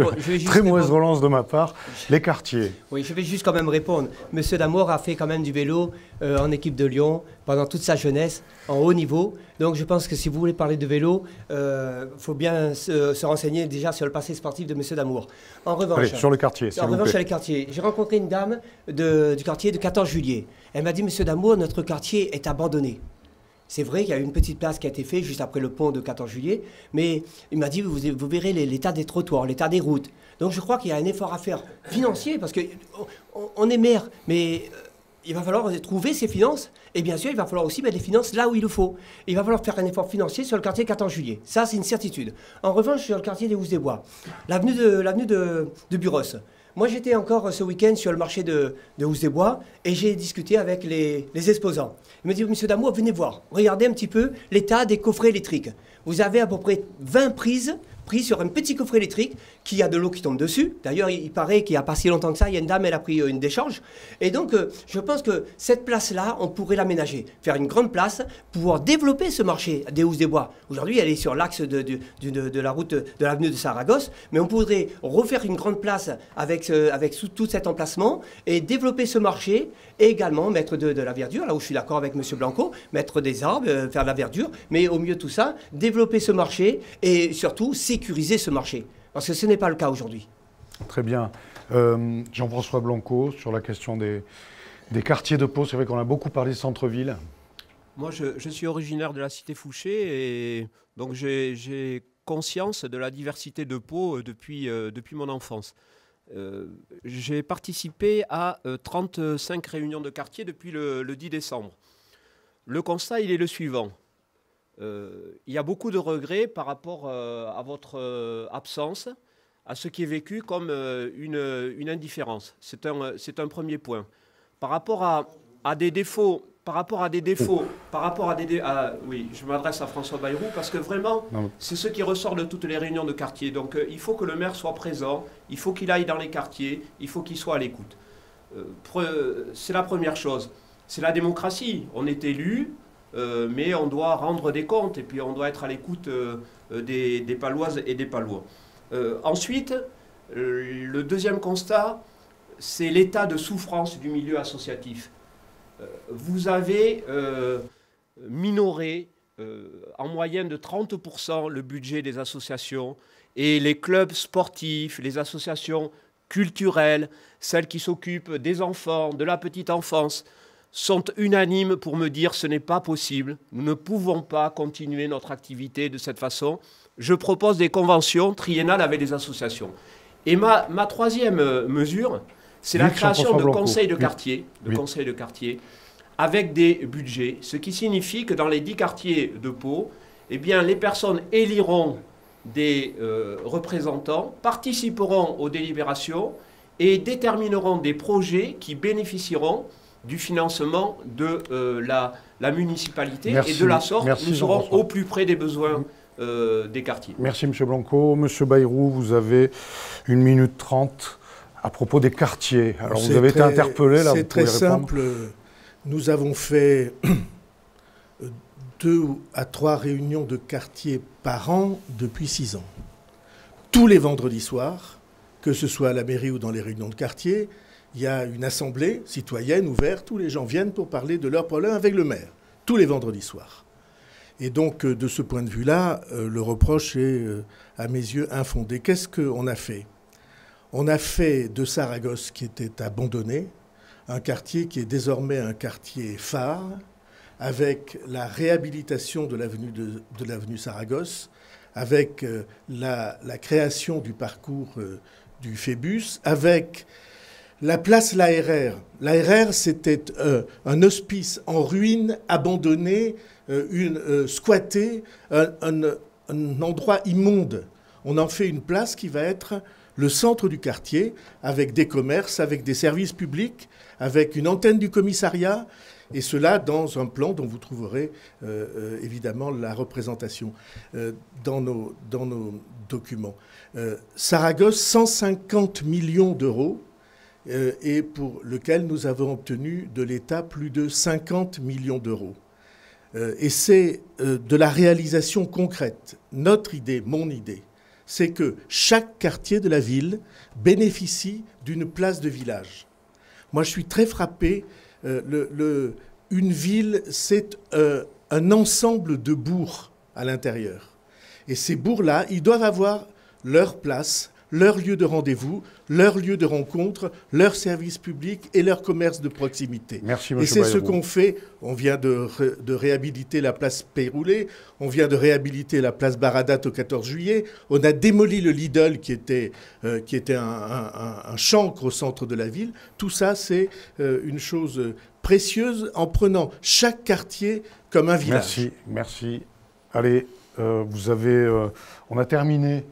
Très mauvaise relance de ma part. Les quartiers. Oui, je vais juste quand même répondre. Monsieur Damour a fait quand même du vélo euh, en équipe de Lyon pendant toute sa jeunesse, en haut niveau. Donc je pense que si vous voulez parler de vélo, il euh, faut bien se, renseigner déjà sur le passé sportif de monsieur Damour. En revanche, sur le quartier. revanche, les quartiers. J'ai rencontré une dame du quartier de 14 juillet. Elle m'a dit, monsieur Damour, notre quartier est abandonné. C'est vrai qu'il y a une petite place qui a été faite juste après le pont de 14 juillet, mais il m'a dit, vous, verrez l'état des trottoirs, l'état des routes. Donc je crois qu'il y a un effort à faire financier, parce qu'on on est maire, mais euh, il va falloir trouver ses finances, et bien sûr, il va falloir aussi mettre les finances là où il le faut. Il va falloir faire un effort financier sur le quartier 14 juillet, ça c'est une certitude. En revanche, sur le quartier des Housses des Bois, l'avenue de, de, de Buros, moi, j'étais encore euh, ce week-end sur le marché de, de Housse des Bois et j'ai discuté avec les, exposants. Ils me dit, Monsieur Damour, venez voir, regardez un petit peu l'état des coffrets électriques. Vous avez à peu près 20 prises pris sur un petit coffret électrique qui a de l'eau qui tombe dessus. D'ailleurs, il, paraît qu'il n'y a pas si longtemps que ça, il y a une dame, elle a pris euh, une décharge. Et donc, euh, je pense que cette place-là, on pourrait l'aménager, faire une grande place, pouvoir développer ce marché des housses des bois. Aujourd'hui, elle est sur l'axe de, la route de l'avenue de Saragosse, mais on pourrait refaire une grande place avec, avec tout cet emplacement et développer ce marché et également mettre de, la verdure, là où je suis d'accord avec M. Blanco, mettre des arbres, euh, faire de la verdure, mais au mieux tout ça, développer ce marché et surtout sécuriser ce marché, parce que ce n'est pas le cas aujourd'hui. Très bien. Euh, Jean-François Blanco, sur la question des, des quartiers de Pau, c'est vrai qu'on a beaucoup parlé centre-ville. Moi, je, suis originaire de la cité Fouché et donc j'ai conscience de la diversité de Pau euh, depuis, euh, depuis mon enfance. Euh, j'ai participé à 35 euh, réunions de quartier depuis le, 10 décembre. Le constat, il est le suivant. Euh, il y a beaucoup de regrets par rapport à votre absence, à ce qui est vécu comme une, indifférence. C'est un, premier point. Par rapport à des défauts par rapport à des défauts, par rapport à des... oui, je m'adresse à François Bayrou parce que vraiment, c'est ce qui ressort de toutes les réunions de quartier. Donc euh, il faut que le maire soit présent, il faut qu'il aille dans les quartiers, il faut qu'il soit à l'écoute. Euh, c'est la première chose. C'est la démocratie. On est élu, euh, mais on doit rendre des comptes et puis on doit être à l'écoute des, des, paloises et des palois. ensuite, le deuxième constat, c'est l'état de souffrance du milieu associatif. Euh, vous avez euh, minoré euh, en moyenne de 30% le budget des associations et les clubs sportifs, les associations culturelles, celles qui s'occupent des enfants, de la petite enfance, sont unanimes pour me dire ce n'est pas possible, nous ne pouvons pas continuer notre activité de cette façon. Je propose des conventions triennales avec les associations. Et ma, ma troisième mesure, c'est la création de conseils de quartier, de de avec des budgets, ce qui signifie que dans les dix quartiers de Pau, eh bien, les personnes éliront des euh, représentants, participeront aux délibérations et détermineront des projets qui bénéficieront du financement de euh, la, municipalité. Et de la sorte, nous serons au plus près des besoins euh, des quartiers. Merci, Monsieur Blanco. Monsieur Bayrou, vous avez une minute trente à propos des quartiers. Alors vous avez été interpellé là, C'est très simple. Nous avons fait euh, deux à trois réunions de quartier par an depuis six ans. Tous les vendredis soirs, que ce soit à la mairie ou dans les réunions de quartier, il y a une assemblée citoyenne ouverte Tous les gens viennent pour parler de leurs problèmes avec le maire, tous les vendredis soirs. Et donc, euh, de ce point de vue-là, euh, le reproche est, à mes yeux, infondé. Qu'est-ce qu'on a fait on a fait de Saragosse, qui était abandonné, un quartier qui est désormais un quartier phare, avec la réhabilitation de l'avenue de, Saragosse, avec euh, la, création du parcours euh, du Phébus, avec la place L'ARR. L'ARR, c'était euh, un hospice en ruine, abandonné, squatté, un, endroit immonde. On en fait une place qui va être le centre du quartier, avec des commerces, avec des services publics, avec une antenne du commissariat, et cela dans un plan dont vous trouverez euh, euh, évidemment la représentation euh, dans, nos, dans, nos, documents. Saragosse, 150 millions d'euros, et pour lequel nous avons obtenu de l'État plus de 50 millions d'euros. et c'est de la réalisation concrète. Notre idée, mon idée, c'est que chaque quartier de la ville bénéficie d'une place de village. Moi, je suis très frappé. Euh, une ville, c'est euh, un ensemble de bourgs à l'intérieur. Et ces bourgs-là, ils doivent avoir leur place leur lieu de rendez-vous, leur lieu de rencontre, leurs service public et leur commerce de proximité. Merci, et c'est ce qu'on fait. On vient de, réhabiliter la place Péroulé, on vient de réhabiliter la place Baradat au 14 juillet, on a démoli le Lidl qui était, euh, qui était un, chancre au centre de la ville. Tout ça, c'est euh, une chose précieuse en prenant chaque quartier comme un village. Merci, merci. Allez, euh, vous avez, on a terminé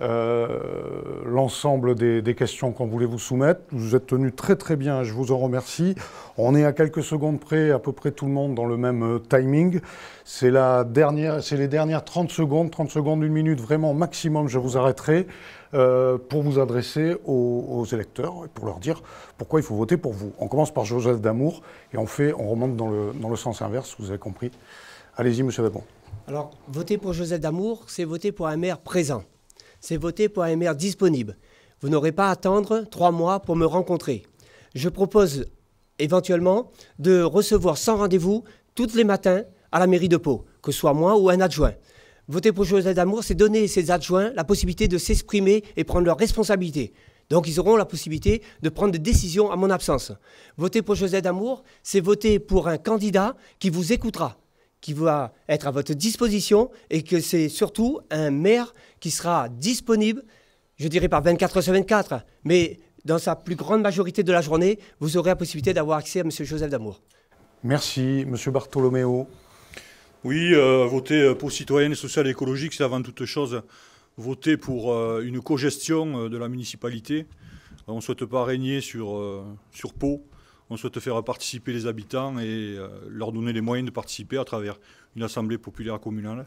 euh, l'ensemble des, questions qu'on voulait vous soumettre. Vous êtes tenu très très bien, je vous en remercie. On est à quelques secondes près, à peu près tout le monde dans le même euh, timing. C'est la dernière, c'est les dernières 30 secondes, 30 secondes, une minute, vraiment maximum, je vous arrêterai euh, pour vous adresser aux, électeurs et pour leur dire pourquoi il faut voter pour vous. On commence par Joseph Damour et on fait, on remonte dans le, dans le sens inverse, vous avez compris. Allez-y, Monsieur Babon. Alors, voter pour Joseph Damour, c'est voter pour un maire présent c'est voter pour un maire disponible. Vous n'aurez pas à attendre trois mois pour me rencontrer. Je propose éventuellement de recevoir sans rendez-vous tous les matins à la mairie de Pau, que ce soit moi ou un adjoint. Voter pour José d'Amour, c'est donner à ces adjoints la possibilité de s'exprimer et prendre leurs responsabilités. Donc ils auront la possibilité de prendre des décisions à mon absence. Voter pour José d'Amour, c'est voter pour un candidat qui vous écoutera, qui va être à votre disposition et que c'est surtout un maire qui sera disponible, je dirais par 24 heures sur 24, mais dans sa plus grande majorité de la journée, vous aurez la possibilité d'avoir accès à M. Joseph Damour. Merci, M. Bartoloméo. Oui, euh, voter pour citoyenne, sociale et écologique, c'est avant toute chose voter pour euh, une co-gestion euh, de la municipalité. On ne souhaite pas régner sur, sur Pau on souhaite faire participer les habitants et euh, leur donner les moyens de participer à travers une assemblée populaire communale.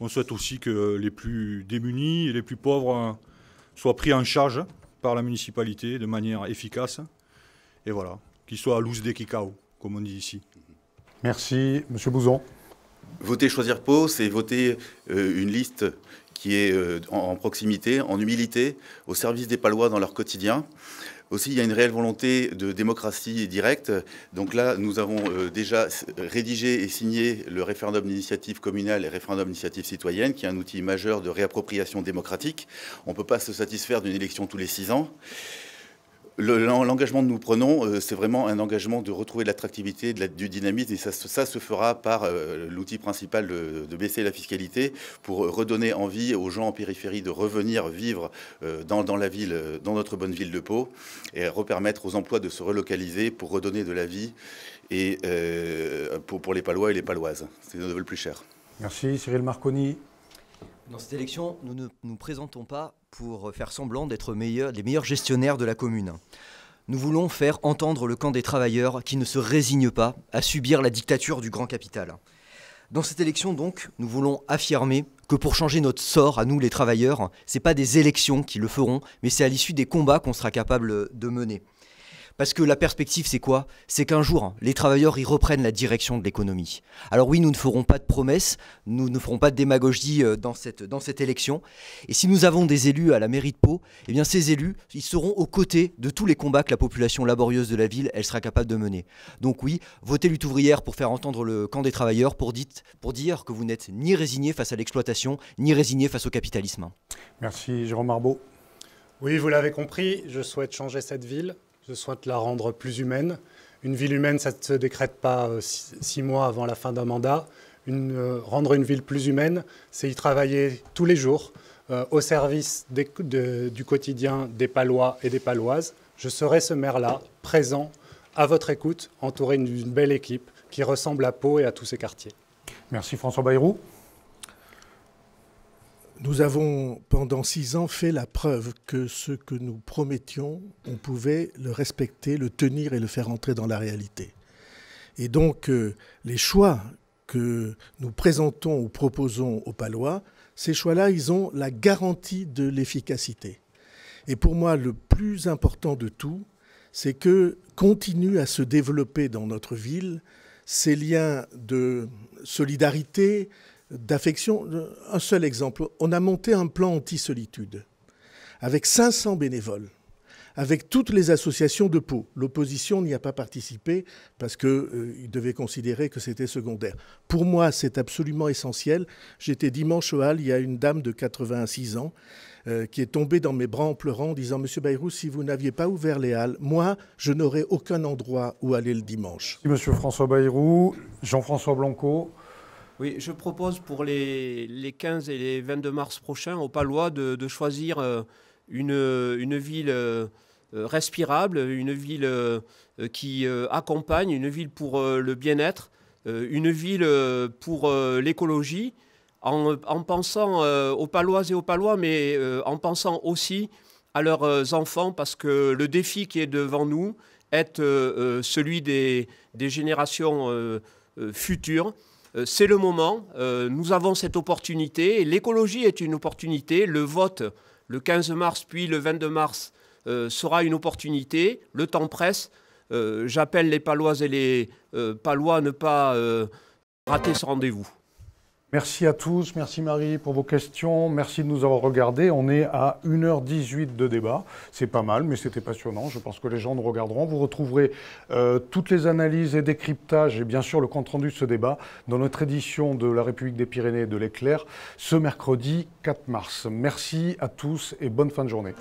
On souhaite aussi que les plus démunis et les plus pauvres hein, soient pris en charge par la municipalité de manière efficace. Et voilà, qu'ils soient à l'ouze des kikao, comme on dit ici. Merci, Monsieur Bouzon. Voter Choisir Pau, c'est voter euh, une liste qui est euh, en proximité, en humilité, au service des Palois dans leur quotidien. Aussi, il y a une réelle volonté de démocratie directe. Donc là, nous avons euh, déjà rédigé et signé le référendum d'initiative communale et référendum d'initiative citoyenne, qui est un outil majeur de réappropriation démocratique. On ne peut pas se satisfaire d'une élection tous les six ans. L'engagement que nous prenons, euh, c'est vraiment un engagement de retrouver de l'attractivité, la, du dynamisme, et ça, ça se fera par euh, l'outil principal de, baisser la fiscalité pour euh, redonner envie aux gens en périphérie de revenir vivre dans, la ville, dans notre bonne ville de Pau, et repermettre aux emplois de se relocaliser pour redonner de la vie et pour, pour les Palois et les Paloises. C'est le plus cher. Merci Cyril Marconi. Dans cette élection, nous ne nous présentons pas pour faire semblant d'être les meilleurs gestionnaires de la commune. Nous voulons faire entendre le camp des travailleurs qui ne se résignent pas à subir la dictature du grand capital. Dans cette élection, donc, nous voulons affirmer que pour changer notre sort à nous, les travailleurs, ce n'est pas des élections qui le feront, mais c'est à l'issue des combats qu'on sera capable de mener. Parce que la perspective, c'est quoi C'est qu'un jour, hein, les travailleurs y reprennent la direction de l'économie. Alors oui, nous ne ferons pas de promesses, nous ne ferons pas de démagogie euh, dans cette, élection. Et si nous avons des élus à la mairie de Pau, eh bien ces élus, ils seront aux côtés de tous les combats que la population laborieuse de la ville, elle sera capable de mener. Donc oui, votez lutte ouvrière pour faire entendre le camp des travailleurs, pour, dire que vous n'êtes ni résigné face à l'exploitation, ni résigné face au capitalisme. Merci Jérôme Marbeau. Oui, vous l'avez compris, je souhaite changer cette ville. Je souhaite la rendre plus humaine. Une ville humaine, ça ne se décrète pas euh, six mois avant la fin d'un mandat. Euh, rendre une ville plus humaine, c'est y travailler tous les jours euh, au service du quotidien des Palois et des Paloises. Je serai ce maire-là, présent, à votre écoute, entouré d'une belle équipe qui ressemble à Pau et à tous ses quartiers. Merci François Bayrou. Nous avons pendant six ans fait la preuve que ce que nous promettions, on pouvait le respecter, le tenir et le faire entrer dans la réalité. Et donc euh, les choix que nous présentons ou proposons aux Palois, ces choix-là, ils ont la garantie de l'efficacité. Et pour moi, le plus important de tout, c'est que continue à se développer dans notre ville ces liens de solidarité, d'affection. Un seul exemple, on a monté un plan anti-solitude avec 500 bénévoles, avec toutes les associations de peau. L'opposition n'y a pas participé parce qu'ils euh, devaient considérer que c'était secondaire. Pour moi, c'est absolument essentiel. J'étais dimanche au Hall, il y a une dame de 86 ans euh, qui est tombée dans mes bras en pleurant en disant Monsieur Bayrou, si vous n'aviez pas ouvert les Halles, moi, je n'aurais aucun endroit où aller le dimanche. Monsieur François Bayrou, Jean-François Blanco. Oui, je propose pour les, 15 et les 22 mars prochains aux Palois de, choisir euh, une, ville euh, euh, respirable, une ville qui accompagne, une ville pour le bien-être, une ville pour l'écologie, en, pensant aux Palois et aux Palois, mais en pensant aussi à leurs enfants, parce que le défi qui est devant nous est celui des générations futures. Euh, c'est le moment, euh, nous avons cette opportunité, l'écologie est une opportunité, le vote le 15 mars puis le 22 mars euh, sera une opportunité, le temps presse, j'appelle les Palois et les palois à ne pas rater ce rendez-vous. Merci à tous, merci Marie pour vos questions, merci de nous avoir regardés. On est à 1h18 de débat, c'est pas mal, mais c'était passionnant, je pense que les gens nous regarderont. Vous retrouverez euh, toutes les analyses et décryptages et bien sûr le compte-rendu de ce débat dans notre édition de La République des Pyrénées et de l'Éclair ce mercredi 4 mars. Merci à tous et bonne fin de journée.